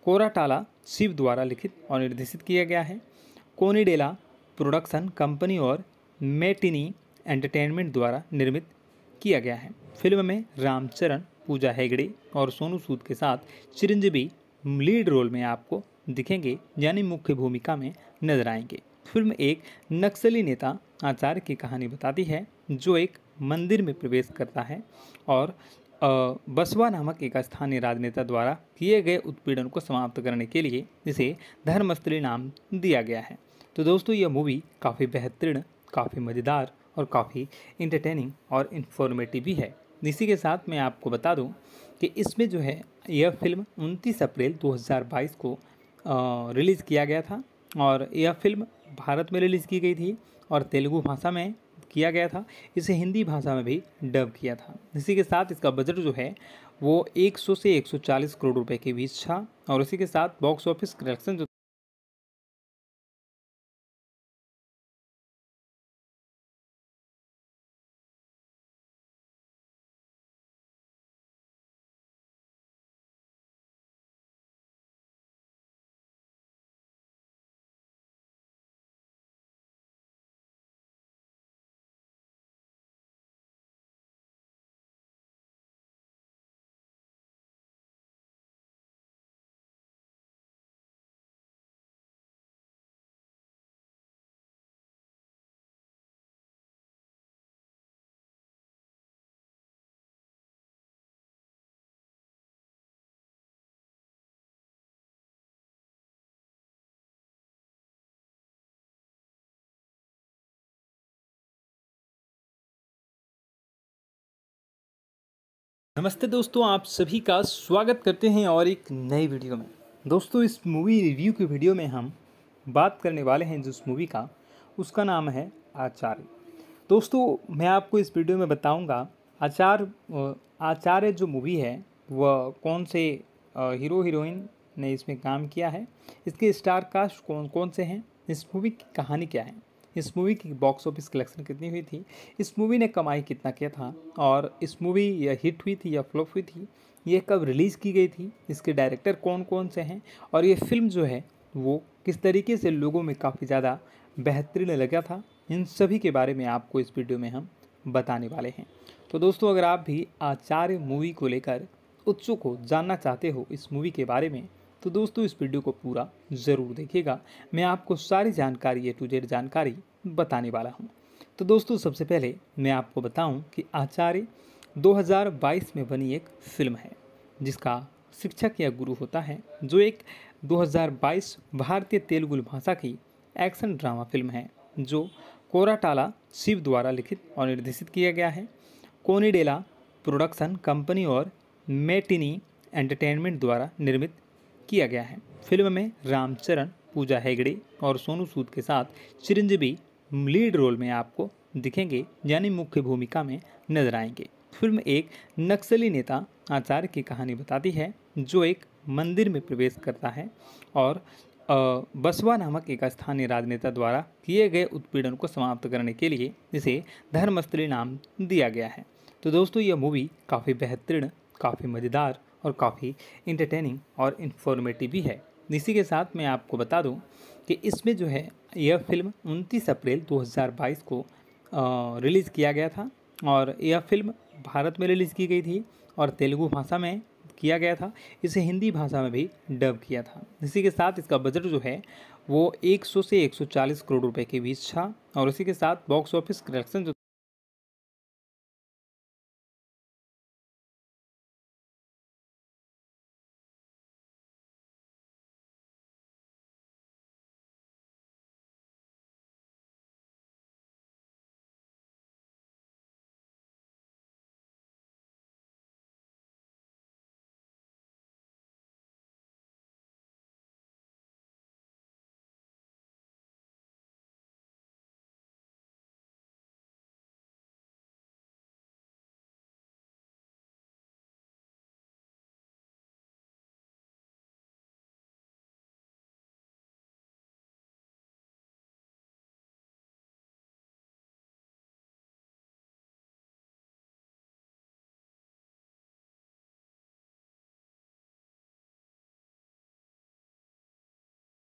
कोराटाला शिव द्वारा लिखित और निर्देशित किया गया है कोनीडेला प्रोडक्शन कंपनी और मेटिनी एंटरटेनमेंट द्वारा निर्मित किया गया है फिल्म में रामचरण पूजा हेगड़े और सोनू सूद के साथ चिरंजीवी लीड रोल में आपको दिखेंगे यानी मुख्य भूमिका में नजर आएंगे फिल्म एक नक्सली नेता आचार्य की कहानी बताती है जो एक मंदिर में प्रवेश करता है और बसवा नामक एक स्थानीय राजनेता द्वारा किए गए उत्पीड़न को समाप्त करने के लिए इसे धर्मस्थली नाम दिया गया है तो दोस्तों यह मूवी काफ़ी बेहतरीन काफ़ी मज़ेदार और काफ़ी इंटरटेनिंग और इन्फॉर्मेटिव भी है इसी के साथ मैं आपको बता दूं कि इसमें जो है यह फिल्म 29 अप्रैल 2022 को रिलीज़ किया गया था और यह फिल्म भारत में रिलीज़ की गई थी और तेलुगु भाषा में किया गया था इसे हिंदी भाषा में भी डब किया था इसी के साथ इसका बजट जो है वो 100 से 140 करोड़ रुपए के बीच था और इसी के साथ बॉक्स ऑफिस कलेक्शन जो नमस्ते दोस्तों आप सभी का स्वागत करते हैं और एक नए वीडियो में दोस्तों इस मूवी रिव्यू की वीडियो में हम बात करने वाले हैं जिस मूवी का उसका नाम है आचार्य दोस्तों मैं आपको इस वीडियो में बताऊंगा आचार आचार्य जो मूवी है वह कौन से हीरो हीरोइन ने इसमें काम किया है इसके स्टार कास्ट कौन कौन से हैं इस मूवी की कहानी क्या है इस मूवी की बॉक्स ऑफिस कलेक्शन कितनी हुई थी इस मूवी ने कमाई कितना किया था और इस मूवी या हिट हुई थी या फ्लॉप हुई थी ये कब रिलीज़ की गई थी इसके डायरेक्टर कौन कौन से हैं और ये फिल्म जो है वो किस तरीके से लोगों में काफ़ी ज़्यादा बेहतरीन लगा था इन सभी के बारे में आपको इस वीडियो में हम बताने वाले हैं तो दोस्तों अगर आप भी आचार्य मूवी को लेकर उत्सुक हो जानना चाहते हो इस मूवी के बारे में तो दोस्तों इस वीडियो को पूरा ज़रूर देखिएगा मैं आपको सारी जानकारी ए टू जेड जानकारी बताने वाला हूँ तो दोस्तों सबसे पहले मैं आपको बताऊँ कि आचार्य 2022 में बनी एक फिल्म है जिसका शिक्षक या गुरु होता है जो एक 2022 भारतीय तेलुगु भाषा की एक्शन ड्रामा फिल्म है जो कोराटाला शिव द्वारा लिखित और निर्देशित किया गया है कोनीडेला प्रोडक्शन कंपनी और मेटिनी एंटरटेनमेंट द्वारा निर्मित किया गया है फिल्म में रामचरण पूजा हेगड़े और सोनू सूद के साथ चिरंजीवी लीड रोल में आपको दिखेंगे यानी मुख्य भूमिका में नजर आएंगे फिल्म एक नक्सली नेता आचार्य की कहानी बताती है जो एक मंदिर में प्रवेश करता है और बसवा नामक एक स्थानीय राजनेता द्वारा किए गए उत्पीड़न को समाप्त करने के लिए इसे धर्मस्थली नाम दिया गया है तो दोस्तों यह मूवी काफ़ी बेहतरीन काफ़ी मज़ेदार और काफ़ी इंटरटेनिंग और इन्फॉर्मेटिव भी है इसी के साथ मैं आपको बता दूं कि इसमें जो है यह फिल्म 29 अप्रैल 2022 को रिलीज़ किया गया था और यह फिल्म भारत में रिलीज़ की गई थी और तेलुगु भाषा में किया गया था इसे हिंदी भाषा में भी डब किया था इसी के साथ इसका बजट जो है वो 100 से 140 करोड़ रुपए के बीच था और इसी के साथ बॉक्स ऑफिस कलेक्शन जो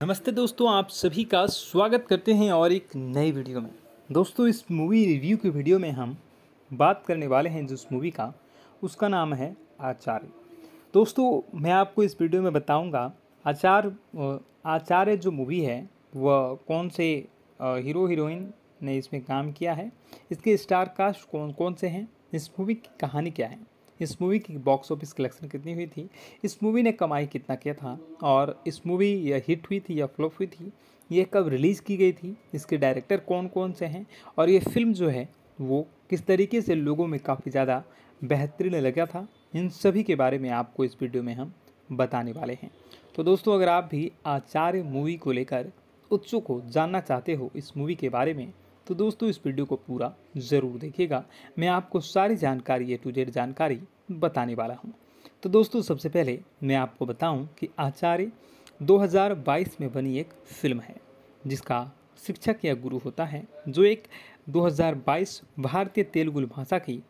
नमस्ते दोस्तों आप सभी का स्वागत करते हैं और एक नई वीडियो में दोस्तों इस मूवी रिव्यू की वीडियो में हम बात करने वाले हैं जिस मूवी का उसका नाम है आचार्य दोस्तों मैं आपको इस वीडियो में बताऊंगा आचार आचार्य जो मूवी है वह कौन से हीरो हीरोइन ने इसमें काम किया है इसके स्टार कास्ट कौन कौन से हैं इस मूवी की कहानी क्या है इस मूवी की बॉक्स ऑफिस कलेक्शन कितनी हुई थी इस मूवी ने कमाई कितना किया था और इस मूवी या हिट हुई थी या फ्लॉप हुई थी ये कब रिलीज़ की गई थी इसके डायरेक्टर कौन कौन से हैं और ये फिल्म जो है वो किस तरीके से लोगों में काफ़ी ज़्यादा बेहतरीन लगा था इन सभी के बारे में आपको इस वीडियो में हम बताने वाले हैं तो दोस्तों अगर आप भी आचार्य मूवी को लेकर उत्सुक हो जानना चाहते हो इस मूवी के बारे में तो दोस्तों इस वीडियो को पूरा ज़रूर देखिएगा मैं आपको सारी जानकारी ए टू जेड जानकारी बताने वाला हूँ तो दोस्तों सबसे पहले मैं आपको बताऊँ कि आचार्य 2022 में बनी एक फिल्म है जिसका शिक्षक या गुरु होता है जो एक 2022 भारतीय तेलुगु भाषा की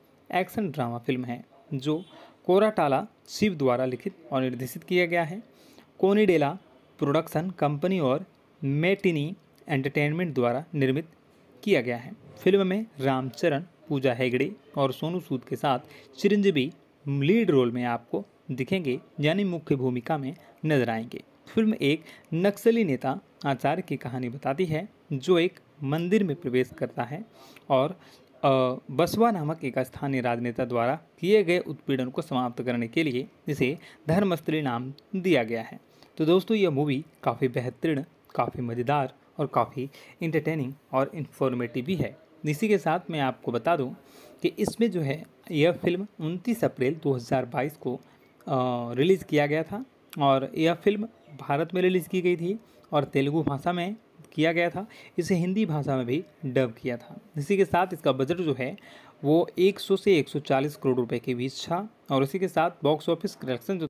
एक्शन ड्रामा फिल्म है जो कोराटाला शिव द्वारा लिखित और निर्देशित किया गया है कोनीडेला प्रोडक्शन कंपनी और मेटिनी एंटरटेनमेंट द्वारा निर्मित किया गया है फिल्म में रामचरण पूजा हेगड़े और सोनू सूद के साथ चिरंजीवी लीड रोल में आपको दिखेंगे यानी मुख्य भूमिका में नजर आएंगे फिल्म एक नक्सली नेता आचार्य की कहानी बताती है जो एक मंदिर में प्रवेश करता है और बसवा नामक एक स्थानीय राजनेता द्वारा किए गए उत्पीड़न को समाप्त करने के लिए इसे धर्मस्थली नाम दिया गया है तो दोस्तों यह मूवी काफ़ी बेहतरीन काफ़ी मज़ेदार और काफ़ी इंटरटेनिंग और इन्फॉर्मेटिव भी है इसी के साथ मैं आपको बता दूं कि इसमें जो है यह फिल्म 29 अप्रैल 2022 को रिलीज़ किया गया था और यह फिल्म भारत में रिलीज़ की गई थी और तेलुगु भाषा में किया गया था इसे हिंदी भाषा में भी डब किया था इसी के साथ इसका बजट जो है वो 100 से 140 करोड़ रुपए के बीच था और इसी के साथ बॉक्स ऑफिस कलेक्शन जो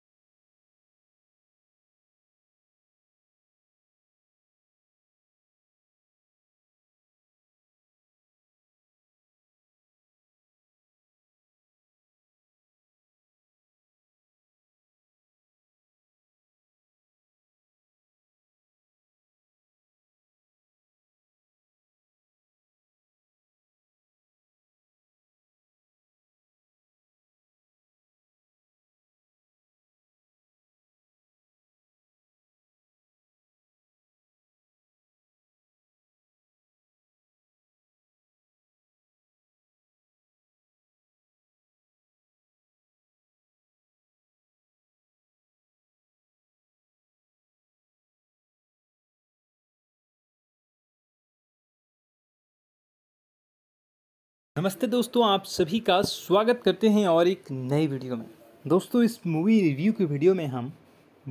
नमस्ते दोस्तों आप सभी का स्वागत करते हैं और एक नए वीडियो में दोस्तों इस मूवी रिव्यू की वीडियो में हम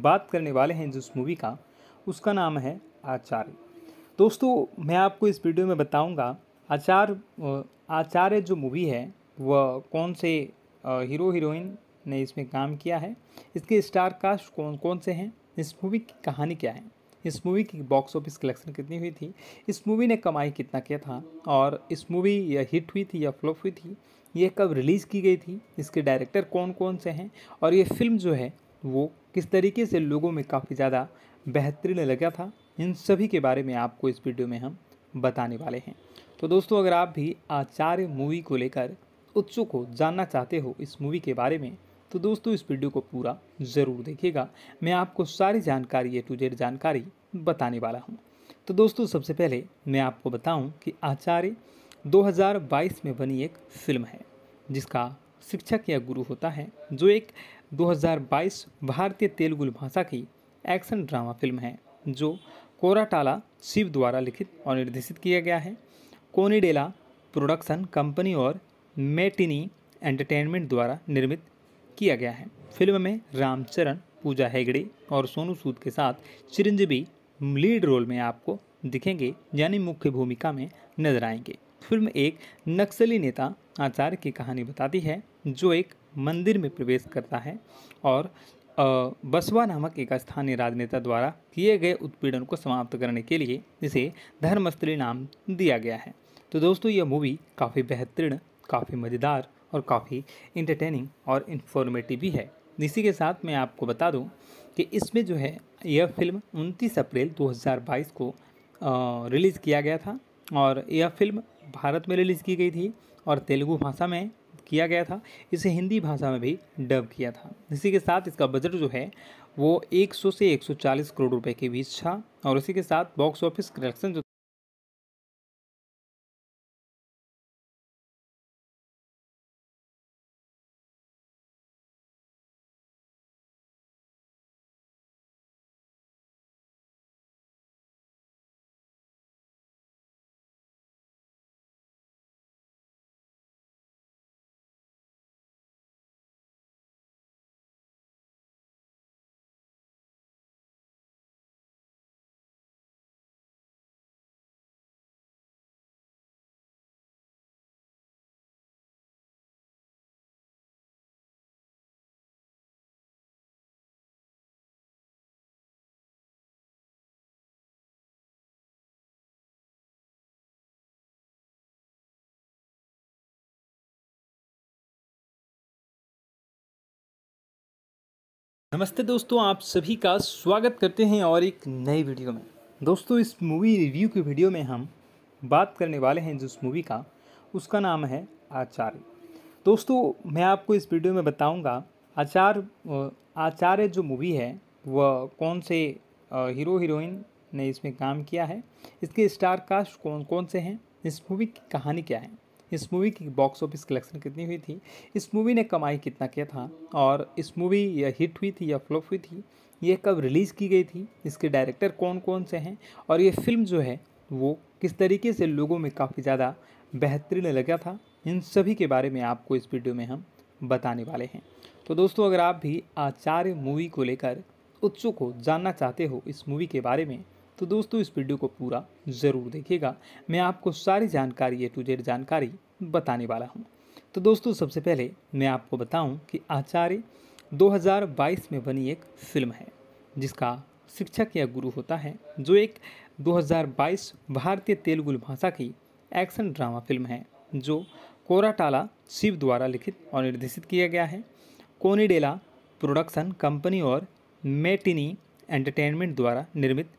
बात करने वाले हैं जिस मूवी का उसका नाम है आचार्य दोस्तों मैं आपको इस वीडियो में बताऊंगा आचार आचार्य जो मूवी है वह कौन से हीरो हीरोइन ने इसमें काम किया है इसके स्टार कास्ट कौन कौन से हैं इस मूवी की कहानी क्या है इस मूवी की बॉक्स ऑफिस कलेक्शन कितनी हुई थी इस मूवी ने कमाई कितना किया था और इस मूवी या हिट हुई थी या फ्लॉप हुई थी ये कब रिलीज़ की गई थी इसके डायरेक्टर कौन कौन से हैं और ये फिल्म जो है वो किस तरीके से लोगों में काफ़ी ज़्यादा बेहतरीन लगा था इन सभी के बारे में आपको इस वीडियो में हम बताने वाले हैं तो दोस्तों अगर आप भी आचार्य मूवी को लेकर उत्सुक हो जानना चाहते हो इस मूवी के बारे में तो दोस्तों इस वीडियो को पूरा ज़रूर देखिएगा मैं आपको सारी जानकारी ए टू जेड जानकारी बताने वाला हूँ तो दोस्तों सबसे पहले मैं आपको बताऊँ कि आचार्य 2022 में बनी एक फिल्म है जिसका शिक्षक या गुरु होता है जो एक 2022 भारतीय तेलुगु भाषा की एक्शन ड्रामा फिल्म है जो कोराटाला शिव द्वारा लिखित और निर्देशित किया गया है कोनीडेला प्रोडक्शन कंपनी और मेटिनी एंटरटेनमेंट द्वारा निर्मित किया गया है फिल्म में रामचरण पूजा हेगड़े और सोनू सूद के साथ चिरंजीवी लीड रोल में आपको दिखेंगे यानी मुख्य भूमिका में नजर आएंगे फिल्म एक नक्सली नेता आचार्य की कहानी बताती है जो एक मंदिर में प्रवेश करता है और बसवा नामक एक स्थानीय राजनेता द्वारा किए गए उत्पीड़न को समाप्त करने के लिए इसे धर्मस्थली नाम दिया गया है तो दोस्तों यह मूवी काफ़ी बेहतरीन काफ़ी मज़ेदार और काफ़ी इंटरटेनिंग और इन्फॉर्मेटिव भी है इसी के साथ मैं आपको बता दूं कि इसमें जो है यह फिल्म 29 अप्रैल 2022 को रिलीज़ किया गया था और यह फिल्म भारत में रिलीज़ की गई थी और तेलुगु भाषा में किया गया था इसे हिंदी भाषा में भी डब किया था इसी के साथ इसका बजट जो है वो 100 से 140 करोड़ रुपए के बीच था और इसी के साथ बॉक्स ऑफिस कलेक्शन जो नमस्ते दोस्तों आप सभी का स्वागत करते हैं और एक नई वीडियो में दोस्तों इस मूवी रिव्यू की वीडियो में हम बात करने वाले हैं जिस मूवी का उसका नाम है आचार्य दोस्तों मैं आपको इस वीडियो में बताऊंगा आचार आचार्य जो मूवी है वह कौन से हीरो हीरोइन ने इसमें काम किया है इसके स्टार कास्ट कौन कौन से हैं इस मूवी की कहानी क्या है इस मूवी की बॉक्स ऑफिस कलेक्शन कितनी हुई थी इस मूवी ने कमाई कितना किया था और इस मूवी या हिट हुई थी या फ्लॉप हुई थी ये कब रिलीज़ की गई थी इसके डायरेक्टर कौन कौन से हैं और ये फिल्म जो है वो किस तरीके से लोगों में काफ़ी ज़्यादा बेहतरीन लगा था इन सभी के बारे में आपको इस वीडियो में हम बताने वाले हैं तो दोस्तों अगर आप भी आचार्य मूवी को लेकर उत्सुक हो जानना चाहते हो इस मूवी के बारे में तो दोस्तों इस वीडियो को पूरा ज़रूर देखिएगा मैं आपको सारी जानकारी ए टू जेड जानकारी बताने वाला हूँ तो दोस्तों सबसे पहले मैं आपको बताऊँ कि आचार्य 2022 में बनी एक फिल्म है जिसका शिक्षक या गुरु होता है जो एक 2022 भारतीय तेलुगु भाषा की एक्शन ड्रामा फिल्म है जो कोराटाला शिव द्वारा लिखित और निर्देशित किया गया है कोनीडेला प्रोडक्शन कंपनी और मेटिनी एंटरटेनमेंट द्वारा निर्मित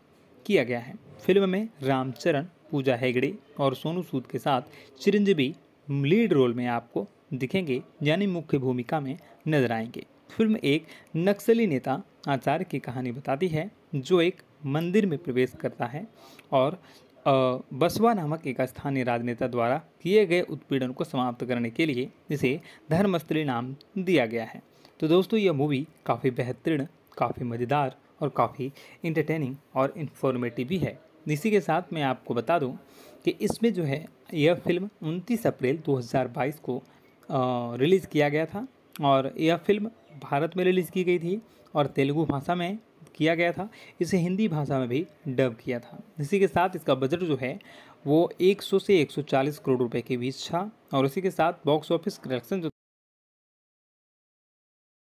किया गया है फिल्म में रामचरण पूजा हेगड़े और सोनू सूद के साथ चिरंजीवी लीड रोल में आपको दिखेंगे यानी मुख्य भूमिका में नजर आएंगे फिल्म एक नक्सली नेता आचार्य की कहानी बताती है जो एक मंदिर में प्रवेश करता है और बसवा नामक एक स्थानीय राजनेता द्वारा किए गए उत्पीड़न को समाप्त करने के लिए इसे धर्मस्थली नाम दिया गया है तो दोस्तों यह मूवी काफ़ी बेहतरीन काफ़ी मज़ेदार और काफ़ी इंटरटेनिंग और इन्फॉर्मेटिव भी है इसी के साथ मैं आपको बता दूं कि इसमें जो है यह फिल्म 29 अप्रैल 2022 को रिलीज़ किया गया था और यह फिल्म भारत में रिलीज़ की गई थी और तेलुगु भाषा में किया गया था इसे हिंदी भाषा में भी डब किया था इसी के साथ इसका बजट जो है वो 100 से 140 करोड़ रुपए के बीच था और इसी के साथ बॉक्स ऑफिस कलेक्शन जो